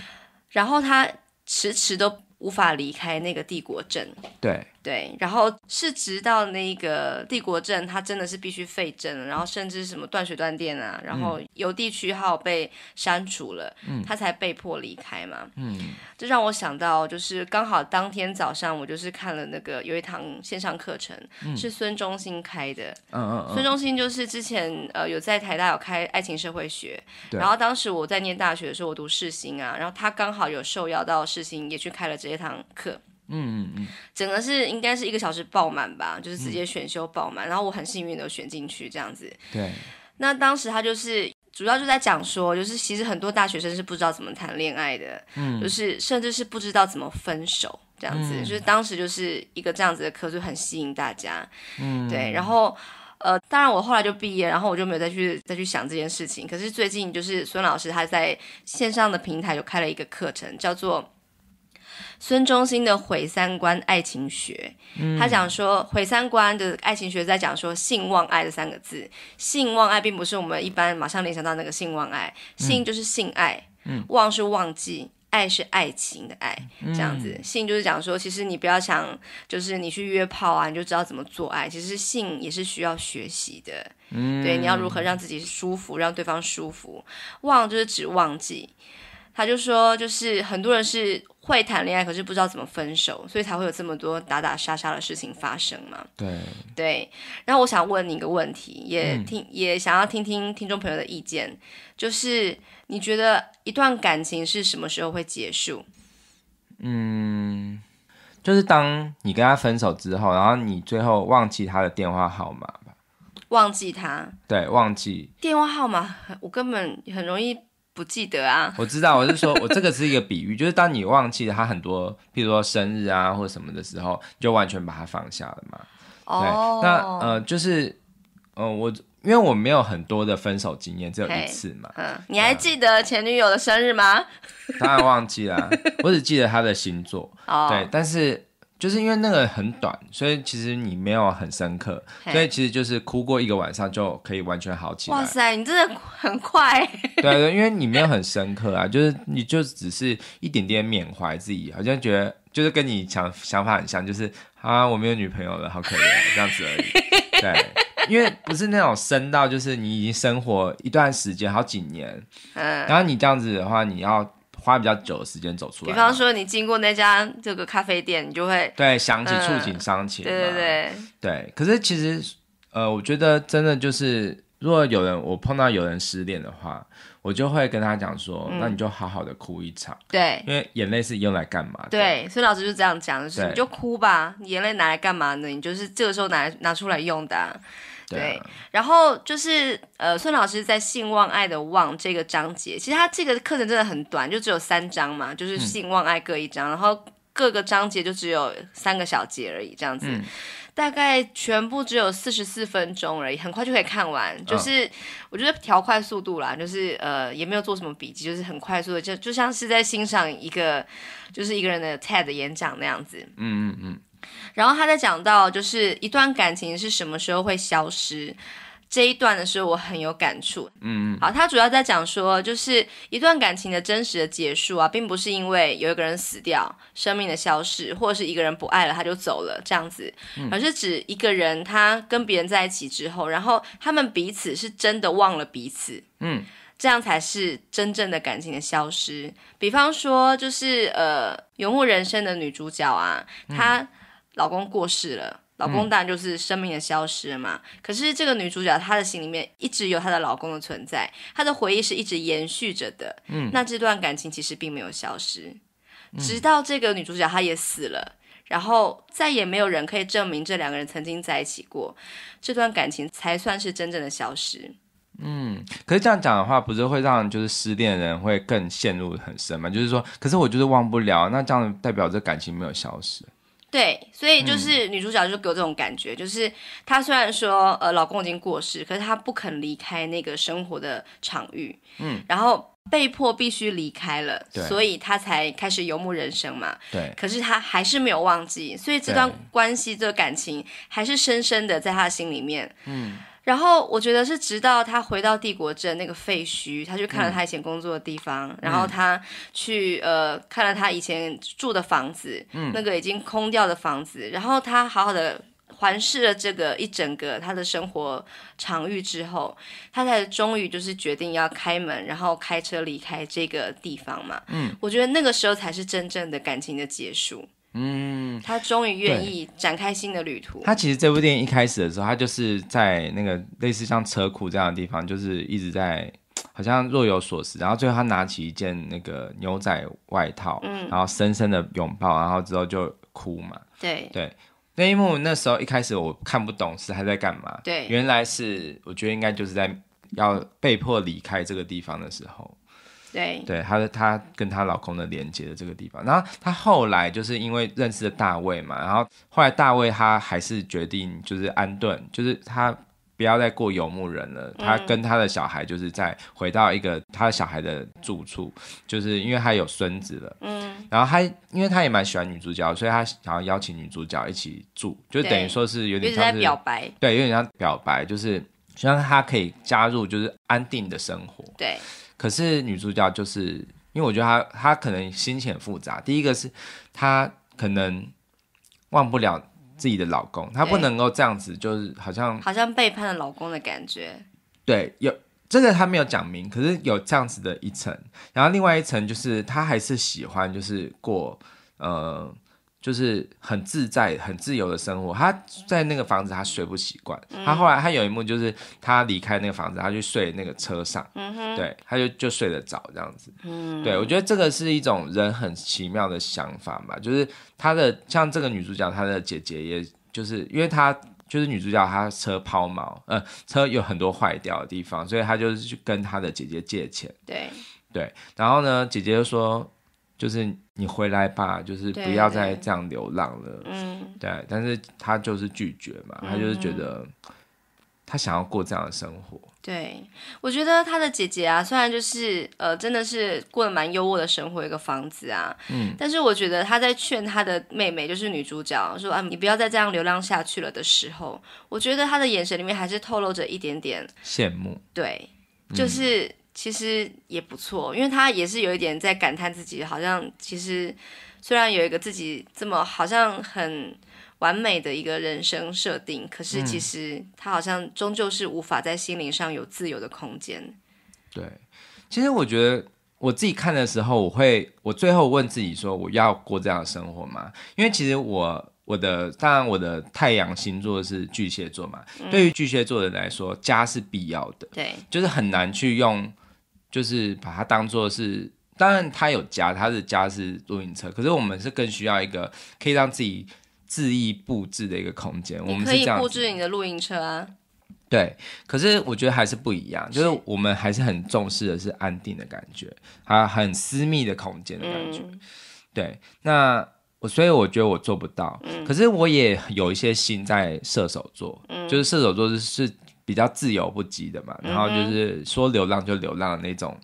Speaker 1: 然后她迟迟都无法离开那个帝国镇，对。对，然后是直到那个帝国镇，他真的是必须废镇，然后甚至什么断水断电啊，然后邮地区号被删除了，嗯，他才被迫离开嘛，嗯，这让我想到，就是刚好当天早上，我就是看了那个有一堂线上课程，是孙中兴开的，
Speaker 3: 嗯嗯，孙中
Speaker 1: 兴就是之前呃有在台大有开爱情社会学，然后当时我在念大学的时候，我读世新啊，然后他刚好有受邀到世新也去开了这一堂课。嗯嗯嗯，整个是应该是一个小时爆满吧，就是直接选修爆满，然后我很幸运的选进去这样子。对，那当时他就是主要就在讲说，就是其实很多大学生是不知道怎么谈恋爱的，嗯，就是甚至是不知道怎么分手这样子，就是当时就是一个这样子的课就很吸引大家。
Speaker 2: 嗯，对，然
Speaker 1: 后呃，当然我后来就毕业，然后我就没有再去再去想这件事情。可是最近就是孙老师他在线上的平台就开了一个课程，叫做。孙中兴的《毁三观爱情学》，他讲说毁三观的爱情学在讲说性忘爱的三个字。性忘爱并不是我们一般马上联想到那个性忘爱，性就是性爱，忘是忘记，爱是爱情的爱，这样子。性就是讲说，其实你不要想，就是你去约炮啊，你就知道怎么做爱。其实性也是需要学习的，对，你要如何让自己舒服，让对方舒服。忘就是指忘记。他就说，就是很多人是。会谈恋爱，可是不知道怎么分手，所以才会有这么多打打杀杀的事情发生嘛。对对，然后我想问你一个问题，也听也想要听听听众朋友的意见，就是你觉得一段感情是什么时候会结束？
Speaker 2: 嗯，就是当你跟他分手之后，然后你最后忘记他的电话号码吧。
Speaker 1: 忘记他？
Speaker 2: 对，忘记
Speaker 1: 电话号码，我根本很容易。不记得啊！我
Speaker 2: 知道，我是说，我这个是一个比喻，就是当你忘记了他很多，譬如说生日啊或者什么的时候，就完全把他放下了嘛。哦，那呃，就是呃，我因为我没有很多的分手经验，只有一次嘛。嗯，
Speaker 1: 你还记得前女友的生日吗？当然
Speaker 2: 忘记了，我只记得她的星座。哦，对，但是。就是因为那个很短，所以其实你没有很深刻，所以其实就是哭过一个晚上就可以完全好起来。哇
Speaker 1: 塞，你真的很快。对
Speaker 2: 对，因为你没有很深刻啊，就是你就只是一点点缅怀自己，好像觉得就是跟你想想法很像，就是啊我没有女朋友了，好可怜这样子而已。对，因为不是那种深到就是你已经生活一段时间，好几年，然后你这样子的话，你要。花比较久的时间走出来。比方
Speaker 1: 说，你经过那家这个咖啡店，你就会
Speaker 2: 对想起触景伤情。对对对对。对，可是其实，呃，我觉得真的就是，如果有人我碰到有人失恋的话，我就会跟他讲说，那你就好好的哭一场。对，因为眼泪是用来干嘛？对，
Speaker 1: 所以老师就这样讲，是你就哭吧，你眼泪拿来干嘛呢？你就是这个时候拿来拿出来用的。对，然后就是呃，孙老师在性、望、爱的望这个章节，其实他这个课程真的很短，就只有三章嘛，就是性、望、爱各一章，然后各个章节就只有三个小节而已，这样子，大概全部只有四十四分钟而已，很快就可以看完。就是我觉得调快速度啦，就是呃，也没有做什么笔记，就是很快速的，就就像是在欣赏一个就是一个人的 TED 演讲那样子。
Speaker 3: 嗯嗯嗯。
Speaker 1: 然后他在讲到就是一段感情是什么时候会消失这一段的时候，我很有感触。嗯，好，他主要在讲说，就是一段感情的真实的结束啊，并不是因为有一个人死掉，生命的消失，或是一个人不爱了他就走了这样子，而是指一个人他跟别人在一起之后，然后他们彼此是真的忘了彼此。嗯，这样才是真正的感情的消失。比方说，就是呃，《游牧人生的女主角》啊，她。老公过世了，老公当然就是生命的消失嘛。可是这个女主角，她的心里面一直有她的老公的存在，她的回忆是一直延续着的。嗯，那这段感情其实并没有消失，直到这个女主角她也死了，然后再也没有人可以证明这两个人曾经在一起过，这段感情才算是真正的消失。
Speaker 2: 嗯，可是这样讲的话，不是会让就是失恋人会更陷入很深吗？就是说，可是我就是忘不了，那这样代表着感情没有消失。
Speaker 1: 对，所以就是女主角就给有这种感觉，就是她虽然说呃老公已经过世，可是她不肯离开那个生活的场域，嗯，然后被迫必须离开了，所以她才开始游牧人生嘛，对，可是她还是没有忘记，所以这段关系、这个感情还是深深的在她心里面，嗯。然后我觉得是直到他回到帝国镇那个废墟，他去看了他以前工作的地方，然后他去呃看了他以前住的房子，嗯，那个已经空掉的房子，然后他好好的环视了这个一整个他的生活场域之后，他才终于就是决定要开门，然后开车离开这个地方嘛，嗯，我觉得那个时候才是真正的感情的结束。
Speaker 2: 嗯，他
Speaker 1: 终于愿意展开新的旅途。
Speaker 2: 他其实这部电影一开始的时候，他就是在那个类似像车库这样的地方，就是一直在好像若有所思。然后最后他拿起一件那个牛仔外套，然后深深的拥抱，然后之后就哭嘛。对对，那一幕那时候一开始我看不懂是他在干嘛。对，原来是我觉得应该就是在要被迫离开这个地方的时候。对，对，她她跟她老公的连接的这个地方，然后她后来就是因为认识了大卫嘛，然后后来大卫他还是决定就是安顿，就是他不要再过游牧人了，他跟他的小孩就是在回到一个他的小孩的住处，就是因为他有孙子了，嗯，然后他因为他也蛮喜欢女主角，所以他想要邀请女主角一起住，就等于说是有点像是表白，对，有点像表白，就是希望他可以加入就是安定的生活，对。可是女主角就是因为我觉得她，她可能心情很复杂。第一个是她可能忘不了自己的老公，她不能够这样子，就是好像好
Speaker 1: 像背叛了老公的感觉。
Speaker 2: 对，有这个她没有讲明，可是有这样子的一层。然后另外一层就是她还是喜欢，就是过呃。就是很自在、很自由的生活。他在那个房子，他睡不习惯。他后来他有一幕，就是他离开那个房子，他去睡那个车上。
Speaker 3: 嗯对，
Speaker 2: 他就就睡得着这样子。嗯。对，我觉得这个是一种人很奇妙的想法嘛。就是他的像这个女主角，她的姐姐，也就是因为她就是女主角，她车抛锚，嗯，车有很多坏掉的地方，所以她就是去跟她的姐姐借钱。对。对，然后呢，姐姐就说。就是你回来吧，就是不要再这样流浪了。嗯，对，但是他就是拒绝嘛，他就是觉得他想要过这样的生活。
Speaker 1: 对，我觉得他的姐姐啊，虽然就是呃，真的是过得蛮优渥的生活，一个房子啊，嗯，但是我觉得他在劝他的妹妹，就是女主角说啊，你不要再这样流浪下去了的时候，我觉得他的眼神里面还是透露着一点点羡慕。对，就是。其实也不错，因为他也是有一点在感叹自己，好像其实虽然有一个自己这么好像很完美的一个人生设定，可是其实他好像终究是无法在心灵上有自由的空间。
Speaker 2: 对，其实我觉得我自己看的时候，我会我最后问自己说，我要过这样的生活吗？因为其实我我的当然我的太阳星座是巨蟹座嘛，对于巨蟹座的人来说，家是必要的，对，就是很难去用。就是把它当做是，当然它有家，它的家是露营车，可是我们是更需要一个可以让自己恣意布置的一个空间。我们可以布
Speaker 1: 置你的露营车啊。
Speaker 2: 对，可是我觉得还是不一样，就是我们还是很重视的是安定的感觉，它很私密的空间的感觉。对，那我所以我觉得我做不到，可是我也有一些心在射手座，就是射手座是。比较自由不羁的嘛，然后就是说流浪就流浪的那种，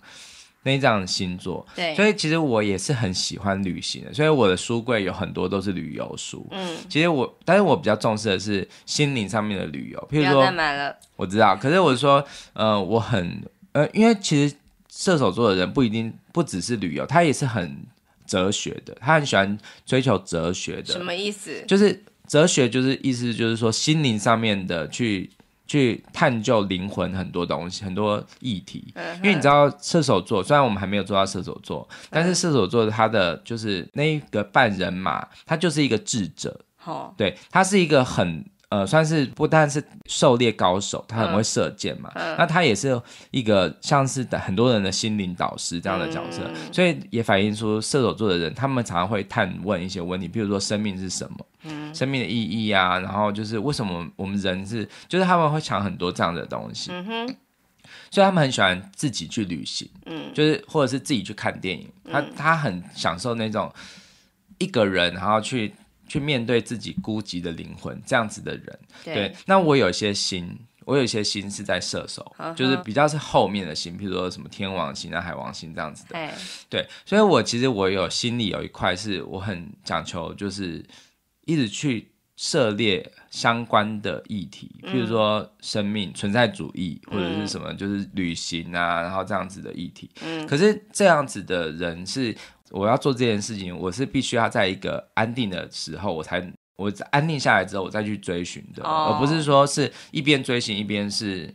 Speaker 2: 那这样星座，对，所以其实我也是很喜欢旅行的，所以我的书柜有很多都是旅游书。嗯，其实我，但是我比较重视的是心灵上面的旅游，譬如说，我知道。可是我说，呃，我很，呃，因为其实射手座的人不一定不只是旅游，他也是很哲学的，他很喜欢追求哲学的。什么意思？就是哲学，就是意思就是说心灵上面的去。去探究灵魂很多东西，很多议题，因为你知道射手座，虽然我们还没有做到射手座，但是射手座他的就是那个半人马，他就是一个智者，对，他是一个很。呃，算是不但是狩猎高手，他很会射箭嘛。那他也是一个像是很多人的心灵导师这样的角色，所以也反映出射手座的人，他们常常会探问一些问题，比如说生命是什么，生命的意义啊，然后就是为什么我们人是，就是他们会想很多这样的东西。嗯哼。所以他们很喜欢自己去旅行，嗯，就是或者是自己去看电影，他他很享受那种一个人然后去。去面对自己孤寂的灵魂，这样子的人，对。那我有一些心，我有一些心是在射手，就是比较是后面的心，譬如说什么天王星啊、海王星这样子的，对。所以，我其实我有心里有一块，是我很讲求，就是一直去涉猎相关的议题，譬如说生命存在主义或者是什么，就是旅行啊，然后这样子的议题。嗯。可是这样子的人是。我要做这件事情，我是必须要在一个安定的时候，我才我安定下来之后，我再去追寻的，而不是说是一边追寻一边是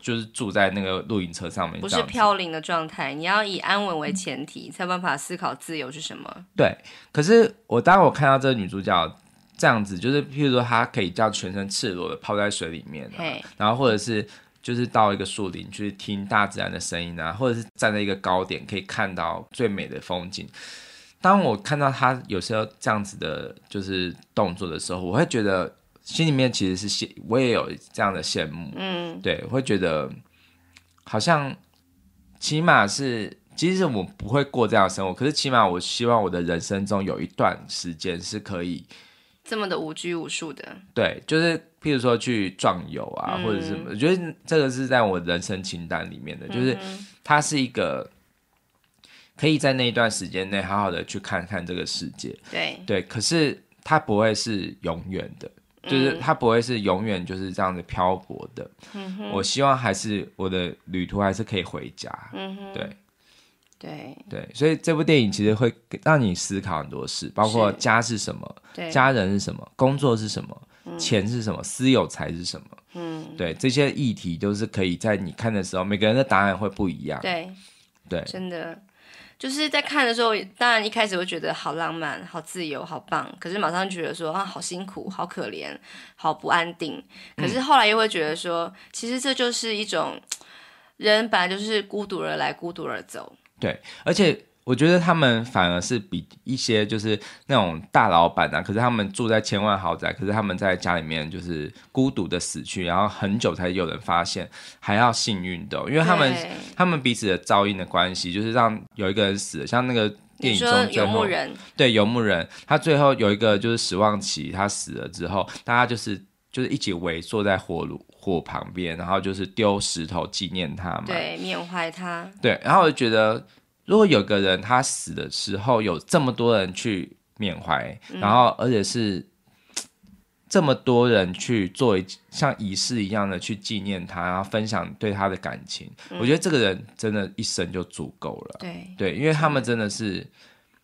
Speaker 2: 就是住在那个露营车上面，不是飘
Speaker 1: 零的状态。你要以安稳为前提，才有办法思考自由是什么。
Speaker 2: 对。可是我当我看到这个女主角这样子，就是譬如说她可以叫全身赤裸的泡在水里面，对，然后或者是。就是到一个树林去听大自然的声音啊，或者是站在一个高点可以看到最美的风景。当我看到他有时候这样子的，就是动作的时候，我会觉得心里面其实是羡，我也有这样的羡慕，嗯，对，会觉得好像起码是，其实我不会过这样的生活，可是起码我希望我的人生中有一段时间是可以。
Speaker 1: 这么的无拘无束的，
Speaker 2: 对，就是譬如说去壮游啊，或者什么，我觉得这个是在我人生清单里面的，就是它是一个可以在那一段时间内好好的去看看这个世界，对对。可是它不会是永远的，就是它不会是永远就是这样子漂泊的。我希望还是我的旅途还是可以回家，
Speaker 3: 对。对
Speaker 2: 对，所以这部电影其实会让你思考很多事，包括家是什么，家人是什么，工作是什么，钱是什么，私有财是什么。嗯，对，这些议题都是可以在你看的时候，每个人的答案会不一样。对对，真
Speaker 1: 的就是在看的时候，当然一开始会觉得好浪漫、好自由、好棒，可是马上觉得说啊，好辛苦、好可怜、好不安定。可是后来又会觉得说，其实这就是一种人本来就是孤独而来，孤独而走。
Speaker 2: 对，而且我觉得他们反而是比一些就是那种大老板啊，可是他们住在千万豪宅，可是他们在家里面就是孤独的死去，然后很久才有人发现，还要幸运的，因为他们他们彼此的噪音的关系，就是让有一个人死，像那个电影中游牧人，对游牧人，他最后有一个就是史旺奇，他死了之后，大家就是就是一起围坐在火炉。火旁边，然后就是丢石头纪念他嘛，
Speaker 1: 对，缅怀他。
Speaker 2: 对，然后我就觉得，如果有个人他死的时候有这么多人去缅怀，然后而且是这么多人去做像仪式一样的去纪念他，然后分享对他的感情，我觉得这个人真的一生就足够了。对对，因为他们真的是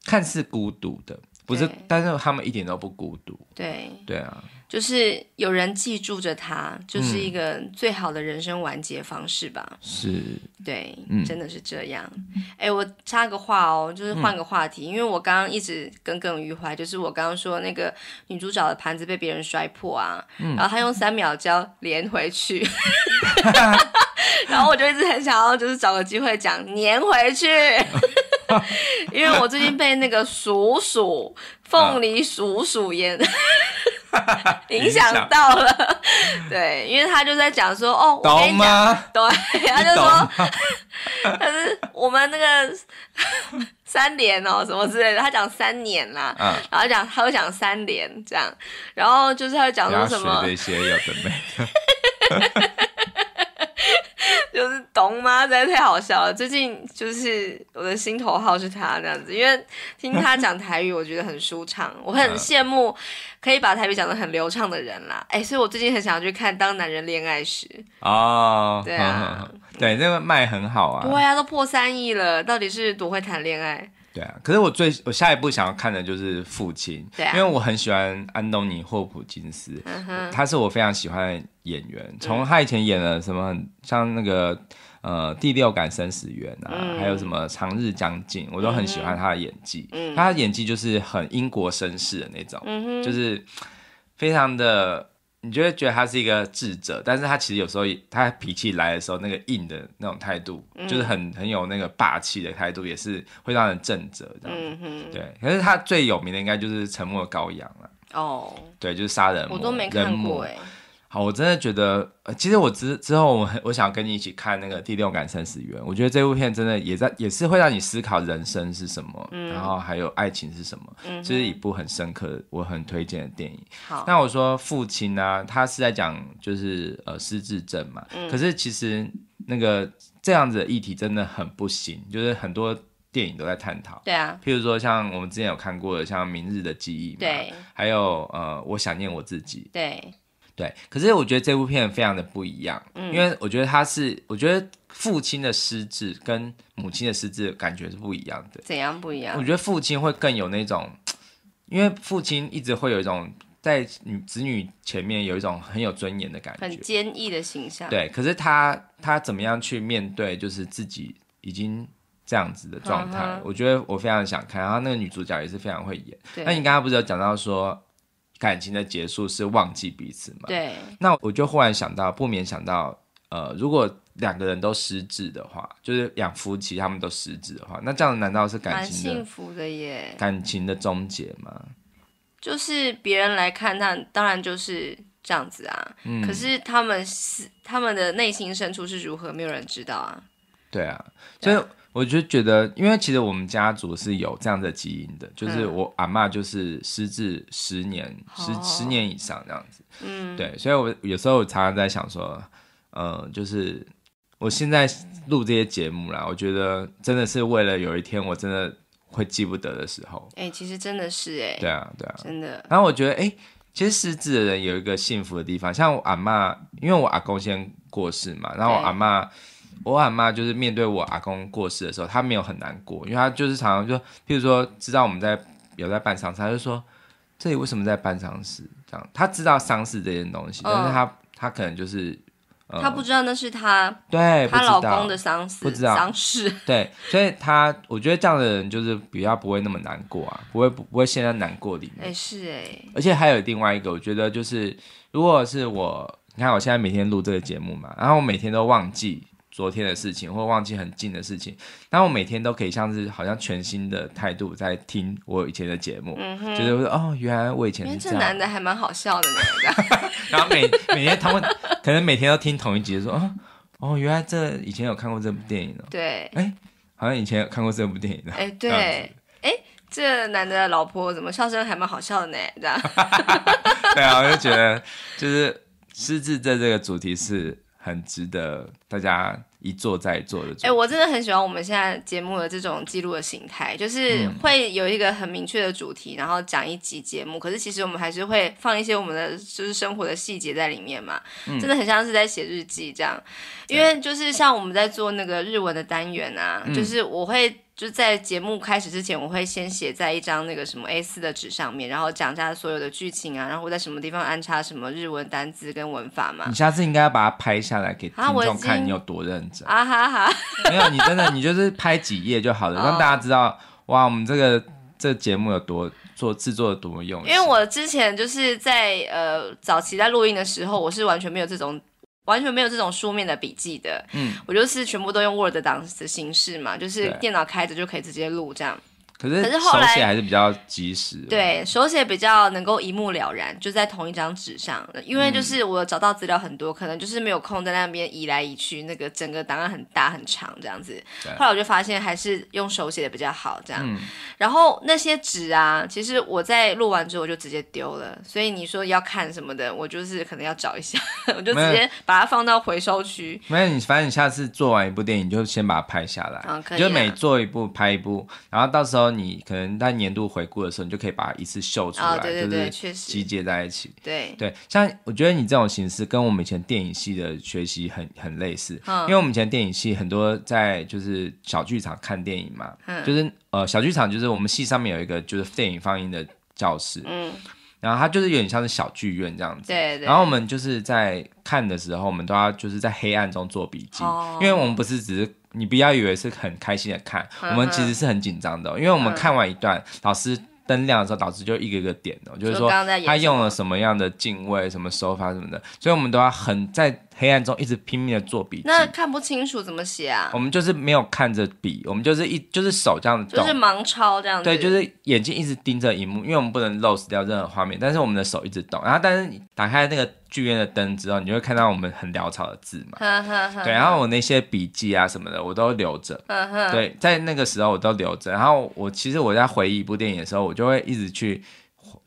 Speaker 2: 看似孤独的，不是，但是他们一点都不孤独。对对啊。
Speaker 1: 就是有人记住着他，就是一个最好的人生完结方式吧。是对，真的是这样。哎，我插个话哦，就是换个话题，因为我刚刚一直耿耿于怀，就是我刚刚说那个女主角的盘子被别人摔破啊，然后她用三秒胶连回去，然后我就一直很想要，就是找个机会讲粘回去，因为我最近被那个鼠鼠凤梨鼠鼠淹。
Speaker 3: 影响到
Speaker 1: 了，对，因为他就在讲说，哦，我跟你讲，对，他就说，他是我们那个三年哦，什么之类的，他讲三年啦，然后讲，他会讲三年这样，然后就是他讲说什么？就是懂吗？真的太好笑了。最近就是我的心头好是他这样子，因为听他讲台语，我觉得很舒畅。我很羡慕可以把台语讲得很流畅的人啦。哎，所以我最近很想要去看《当男人恋爱时》
Speaker 2: 哦。对啊，对，那个卖很好啊。对
Speaker 1: 啊，都破三亿了，到底是多会谈恋爱？
Speaker 2: 对啊，可是我最我下一步想要看的就是《父亲》，对，因为我很喜欢安东尼·霍普金斯，他是我非常喜欢的演员。从他以前演了什么，像那个呃《第六感生死缘》啊，还有什么《长日将近》，我都很喜欢他的演技。嗯，他的演技就是很英国绅士的那种，嗯哼，就是非常的。你就会觉得他是一个智者，但是他其实有时候他脾气来的时候，那个硬的那种态度，就是很很有那个霸气的态度，也是会让人震折这
Speaker 3: 嗯对。
Speaker 2: 可是他最有名的应该就是《沉默的羔羊》了。哦，对，就是杀人魔。我都没看过哎。好，我真的觉得，其实我之之后，我我想跟你一起看那个《第六感生死缘》，我觉得这部片真的也在，也是会让你思考人生是什么，然后还有爱情是什么，这是一部很深刻，我很推荐的电影。好，那我说父亲呢，他是在讲就是呃失智症嘛，可是其实那个这样子的议题真的很不行，就是很多电影都在探讨，对啊，譬如说像我们之前有看过的像《明日的记忆》对，还有呃我想念我自己，对。对，可是我觉得这部片非常的不一样，嗯，因为我觉得他是，我觉得父亲的失智跟母亲的失智感觉是不一样的，
Speaker 1: 怎样不一样？我觉得
Speaker 2: 父亲会更有那种，因为父亲一直会有一种在子女前面有一种很有尊严的感觉，
Speaker 1: 很坚毅的形象。对，
Speaker 2: 可是他他怎么样去面对就是自己已经这样子的状态？我觉得我非常想看，然后那个女主角也是非常会演。那你刚刚不是有讲到说？感情的结束是忘记彼此嘛？对。那我就忽然想到，不免想到，呃，如果两个人都失智的话，就是两夫妻他们都失智的话，那这样难道是感情的幸
Speaker 1: 福的耶？
Speaker 2: 感情的终结吗？
Speaker 1: 就是别人来看，那当然就是这样子啊。可是他们是他们的内心深处是如何，没有人知道啊。
Speaker 2: 对啊，所以。我就觉得，因为其实我们家族是有这样的基因的，就是我阿妈就是失智十年、十十年以上这样子。嗯，对，所以我有时候常常在想说，呃，就是我现在录这些节目啦，我觉得真的是为了有一天我真的会记不得的时候。
Speaker 1: 哎，其实真的是哎。对啊，对啊。真的。
Speaker 2: 然后我觉得，哎，其实失智的人有一个幸福的地方，像我阿妈，因为我阿公先过世嘛，然后我阿妈。我阿妈就是面对我阿公过世的时候，她没有很难过，因为她就是常常就说，譬如说知道我们在有在办丧事，就说这里为什么在办丧事？这样，他知道丧事这件东西，但是他他可能就是他不知
Speaker 1: 道那是他
Speaker 2: 对他老公的丧事，不知道丧事，对，所以他我觉得这样的人就是比较不会那么难过啊，不会不不会陷在难过里
Speaker 3: 面。哎，是哎，
Speaker 2: 而且还有另外一个，我觉得就是，如果是我，你看我现在每天录这个节目嘛，然后我每天都忘记。昨天的事情，或忘记很近的事情，但我每天都可以像是好像全新的态度在听我以前的节目，就是哦，原来我以前这男
Speaker 1: 的还蛮好笑的呢。
Speaker 2: 然后每每天他们可能每天都听同一集，说啊哦，原来这以前有看过这部电影哦。对，哎，好像以前有看过这部电影的。
Speaker 1: 哎，对，哎，这男的老婆怎么笑声还蛮好笑的呢？
Speaker 2: 对啊，我就觉得就是失智在这个主题是。很值得大家一做再做的。哎，
Speaker 1: 我真的很喜欢我们现在节目的这种记录的形态，就是会有一个很明确的主题，然后讲一集节目。可是其实我们还是会放一些我们的就是生活的细节在里面嘛，真的很像是在写日记这样。因为就是像我们在做那个日文的单元啊，就是我会。就在节目开始之前，我会先写在一张那个什么 a 四的纸上面，然后讲一下所有的剧情啊，然后在什么地方安插什么日文单字跟文法嘛。你
Speaker 2: 下次应该要把它拍下来给听众看，你有多认真。
Speaker 1: 啊哈哈，
Speaker 2: 没有，你真的，你就是拍几页就好了，让大家知道哇，我们这个这节目有多做制作多么用。
Speaker 1: 因为我之前就是在呃早期在录音的时候，我是完全没有这种。完全没有这种书面的笔记的，嗯，我就是全部都用 Word 档的形式嘛，就是电脑开着就可以直接录这样。
Speaker 2: 可是，可是后手写还是比较及时，
Speaker 1: 对手写比较能够一目了然，就在同一张纸上。因为就是我找到资料很多，可能就是没有空在那边移来移去，那个整个档案很大很长这样子。后来我就发现还是用手写的比较好这样。然后那些纸啊，其实我在录完之后就直接丢了，所以你说要看什么的，我就是可能要找一下，我就直接把它放到回收区。
Speaker 2: 有你反正你下次做完一部电影就先把它拍下来，你就每做一部拍一部，然后到时候。你可能在年度回顾的时候，你就可以把它一次秀出来，就是集结在一起。对对，像我觉得你这种形式跟我们以前电影系的学习很很类似，因为我们以前电影系很多在就是小剧场看电影嘛，就是呃小剧场就是我们系上面有一个就是电影放映的教室，嗯，然后它就是有点像是小剧院这样子，
Speaker 3: 对对。然后我们
Speaker 2: 就是在看的时候，我们都要就是在黑暗中做笔记，因为我们不是只是。你不要以为是很开心的看，我们其实是很紧张的，因为我们看完一段，老师灯亮的时候，老师就一个一个点的，就是说他用了什么样的敬畏，什么手法什么的，所以我们都要很在黑暗中一直拼命的做笔记。那
Speaker 3: 看
Speaker 1: 不清楚怎么写啊？我
Speaker 2: 们就是没有看着笔，我们就是一就是手这样子就是
Speaker 1: 盲抄这样子。对，就
Speaker 2: 是眼睛一直盯着荧幕，因为我们不能 lose 掉任何画面，但是我们的手一直动。然后，但是打开那个。剧院的灯之后，你就会看到我们很潦草的字嘛。对，然后我那些笔记啊什么的，我都留着。对，在那个时候我都留着。然后我其实我在回忆一部电影的时候，我就会一直去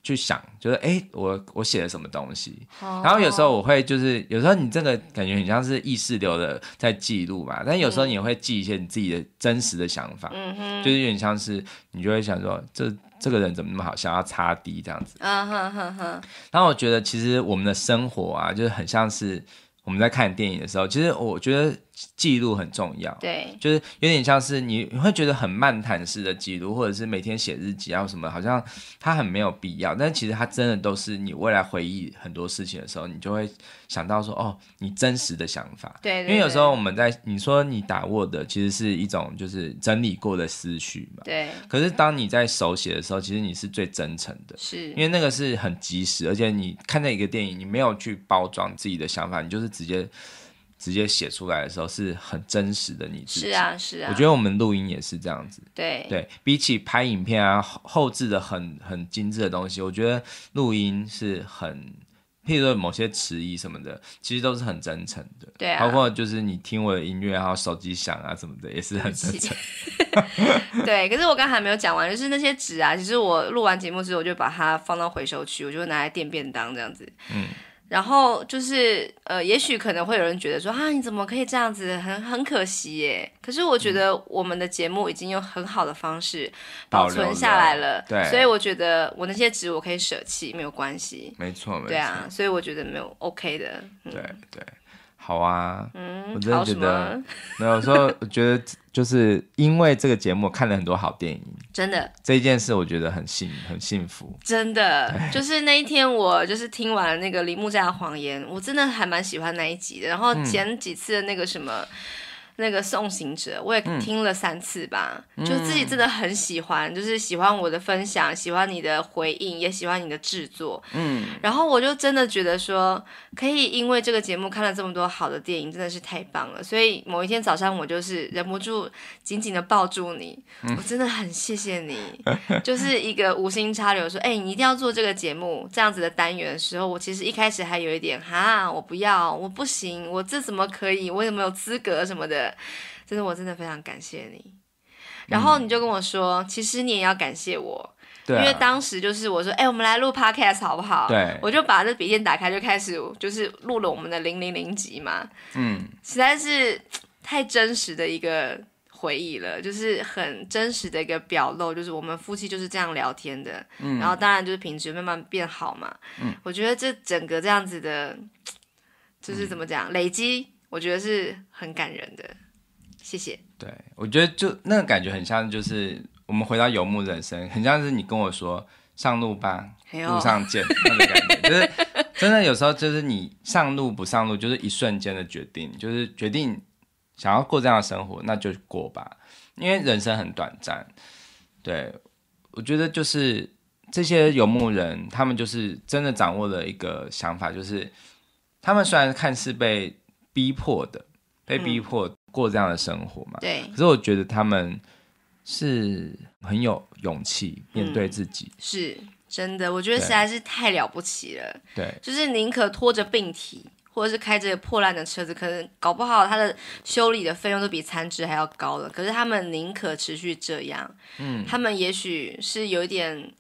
Speaker 2: 去想，就是哎，我我写了什么东西。然后有时候我会就是有时候你这个感觉很像是意识流的在记录嘛，但有时候你会记一些你自己的真实的想法。
Speaker 3: 嗯。就是
Speaker 2: 有点像是你就会想说这。这个人怎么那么好想要擦低这样子，
Speaker 3: 啊哈哈哈。
Speaker 2: 然后我觉得，其实我们的生活啊，就是很像是我们在看电影的时候。其实，我觉得。记录很重要，对，就是有点像是你，你会觉得很漫谈式的记录，或者是每天写日记啊什么，好像它很没有必要。但其实它真的都是你未来回忆很多事情的时候，你就会想到说，哦，你真实的想法。对，因为有时候我们在你说你把握的其实是一种就是整理过的思绪嘛。对。可是当你在手写的时候，其实你是最真诚的，是因为那个是很及时，而且你看那一个电影，你没有去包装自己的想法，你就是直接。直接写出来的时候是很真实的，你自己是啊
Speaker 3: 是啊。我觉得我
Speaker 2: 们录音也是这样子，对对。比起拍影片啊，后置的很很精致的东西，我觉得录音是很，譬如说某些词义什么的，其实都是很真诚的。对，包括就是你听我的音乐，然后手机响啊什么的，也是很真诚。
Speaker 1: 对，可是我刚还没有讲完，就是那些纸啊，其实我录完节目之后，我就把它放到回收区，我就拿来垫便当这样子。嗯。然后就是，呃，也许可能会有人觉得说，啊，你怎么可以这样子，很很可惜耶。可是我觉得我们的节目已经用很好的方式保存下来了，对，所以我觉得我那些纸我可以舍弃，没有关系，
Speaker 2: 没错，没错，对啊，
Speaker 1: 所以我觉得没有 OK 的，
Speaker 2: 对对。好啊，我真的觉得没有说，我觉得就是因为这个节目看了很多好电影，真的这一件事我觉得很幸很幸福，
Speaker 1: 真的就是那一天我就是听完那个铃木家的谎言，我真的还蛮喜欢那一集的，然后前几次那个什么。那个送行者，我也听了三次吧，就自己真的很喜欢，就是喜欢我的分享，喜欢你的回应，也喜欢你的制作，嗯，然后我就真的觉得说，可以因为这个节目看了这么多好的电影，真的是太棒了，所以某一天早上我就是忍不住紧紧的抱住你，我真的很谢谢你，就是一个无心插柳说，哎，你一定要做这个节目这样子的单元的时候，我其实一开始还有一点，哈，我不要，我不行，我这怎么可以，我有没有资格什么的。真的，我真的非常感谢你。然后你就跟我说，其实你也要感谢我，因为当时就是我说，哎，我们来录 podcast 好不好？对，我就把这笔电打开，就开始就是录了我们的零零零集嘛。嗯，实在是太真实的一个回忆了，就是很真实的一个表露，就是我们夫妻就是这样聊天的。嗯，然后当然就是品质慢慢变好嘛。嗯，我觉得这整个这样子的，就是怎么讲，累积。我觉得是很感人的，谢谢。
Speaker 2: 对我觉得就那个感觉很像，就是我们回到游牧人生，很像是你跟我说上路吧，路上见。就是真的有时候就是你上路不上路，就是一瞬间的决定，就是决定想要过这样的生活，那就过吧，因为人生很短暂。对，我觉得就是这些游牧人，他们就是真的掌握了一个想法，就是他们虽然看似被。逼迫的，被逼迫过这样的生活嘛？对。可是我觉得他们是很有勇气面对自己，
Speaker 1: 是真的，我觉得实在是太了不起了。对，就是宁可拖着病体，或者是开着破烂的车子，可能搞不好他的修理的费用都比残值还要高了。可是他们宁可持续这样，嗯，他们也许是有一点。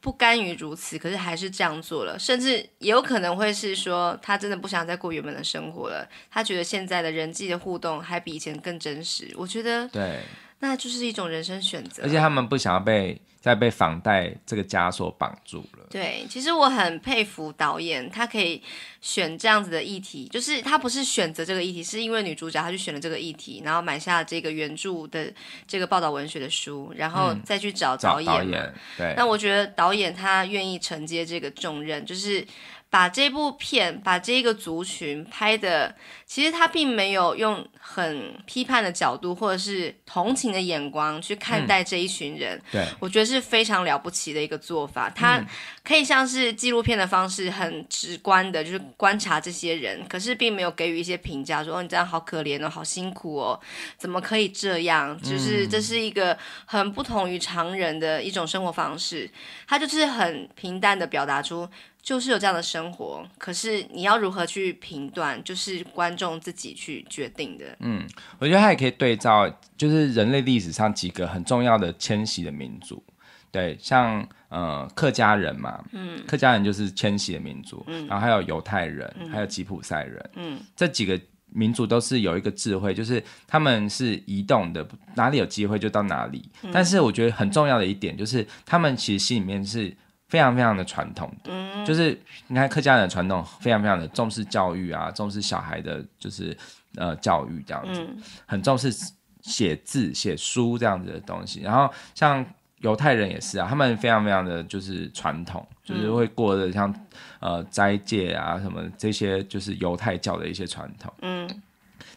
Speaker 1: 不甘于如此，可是还是这样做了，甚至也有可能会是说他真的不想再过原本的生活了。他觉得现在的人际的互动还比以前更真实。我觉得，对，那就是一种人生选择。而且他
Speaker 2: 们不想要被。在被房贷这个枷锁绑住了。
Speaker 1: 对，其实我很佩服导演，他可以选这样子的议题，就是他不是选择这个议题，是因为女主角，她去选了这个议题，然后买下这个原著的这个报道文学的书，然后再去找导演。导
Speaker 3: 演，对。那我
Speaker 1: 觉得导演他愿意承接这个重任，就是。把这部片把这个族群拍的，其实他并没有用很批判的角度或者是同情的眼光去看待这一群人。对，我觉得是非常了不起的一个做法。他可以像是纪录片的方式，很直观的，就是观察这些人，可是并没有给予一些评价，说哦、你这样好可怜哦，好辛苦哦，怎么可以这样？就是这是一个很不同于常人的一种生活方式。他就是很平淡的表达出。就是有这样的生活，可是你要如何去评断，就是观众自己去决定的。
Speaker 2: 嗯，我觉得他也可以对照，就是人类历史上几个很重要的迁徙的民族，对，像呃客家人嘛，嗯，客家人就是迁徙的民族，嗯，然后还有犹太人，还有吉普赛人，嗯，这几个民族都是有一个智慧，就是他们是移动的，哪里有机会就到哪里。但是我觉得很重要的一点就是，他们其实心里面是。非常非常的传统的，就是你看客家人的传统非常非常的重视教育啊，重视小孩的，就是呃教育这样子，很重视写字、写书这样子的东西。然后像犹太人也是啊，他们非常非常的就是传统，就是会过得像呃斋戒啊什么这些，就是犹太教的一些传统。嗯，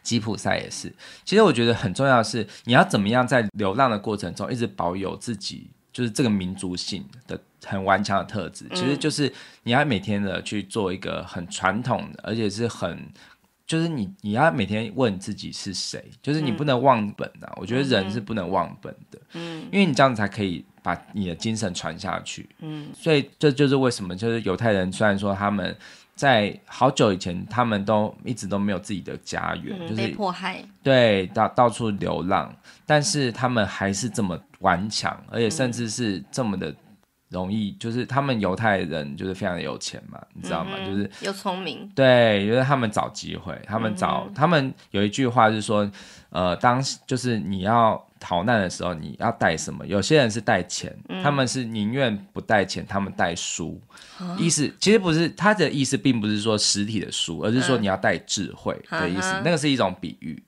Speaker 2: 吉普赛也是。其实我觉得很重要的是，你要怎么样在流浪的过程中一直保有自己，就是这个民族性的。很顽强的特质，其实就是你要每天的去做一个很传统的，而且是很就是你你要每天问自己是谁，就是你不能忘本啊！我觉得人是不能忘本的，嗯，因为你这样子才可以把你的精神传下去，嗯，所以这就是为什么就是犹太人虽然说他们在好久以前他们都一直都没有自己的家园，就是迫害，对，到到处流浪，但是他们还是这么顽强，而且甚至是这么的。容易就是他们犹太人就是非常有钱嘛，你知道吗？就是又聪明，对，就是他们找机会，他们找他们有一句话是说，呃，当就是你要逃难的时候，你要带什么？有些人是带钱，他们是宁愿不带钱，他们带书。意思其实不是他的意思，并不是说实体的书，而是说你要带智慧的意思，那个是一种比喻。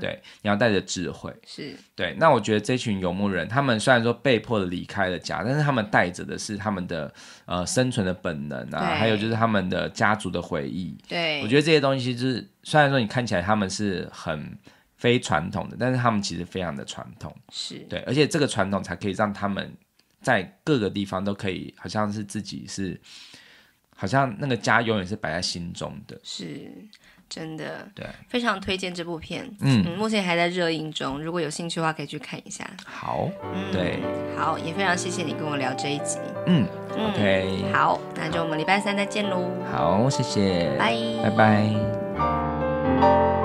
Speaker 2: 对，你要带着智慧，是对。那我觉得这群游牧人，他们虽然说被迫的离开了家，但是他们带着的是他们的呃生存的本能啊，还有就是他们的家族的回忆。对，我觉得这些东西就是，虽然说你看起来他们是很非传统的，但是他们其实非常的传统。是对，而且这个传统才可以让他们在各个地方都可以，好像是自己是，好像那个家永远是摆在心中的。是。
Speaker 1: 真的，对，非常推荐这部片，嗯，目前还在热映中，如果有兴趣的话，可以去看一下。
Speaker 2: 好，嗯，对，
Speaker 1: 好，也非常谢谢你跟我聊这一集，
Speaker 2: 嗯，OK，好，
Speaker 1: 那就我们礼拜三再见喽。
Speaker 2: 好，谢谢，拜拜拜
Speaker 3: 拜。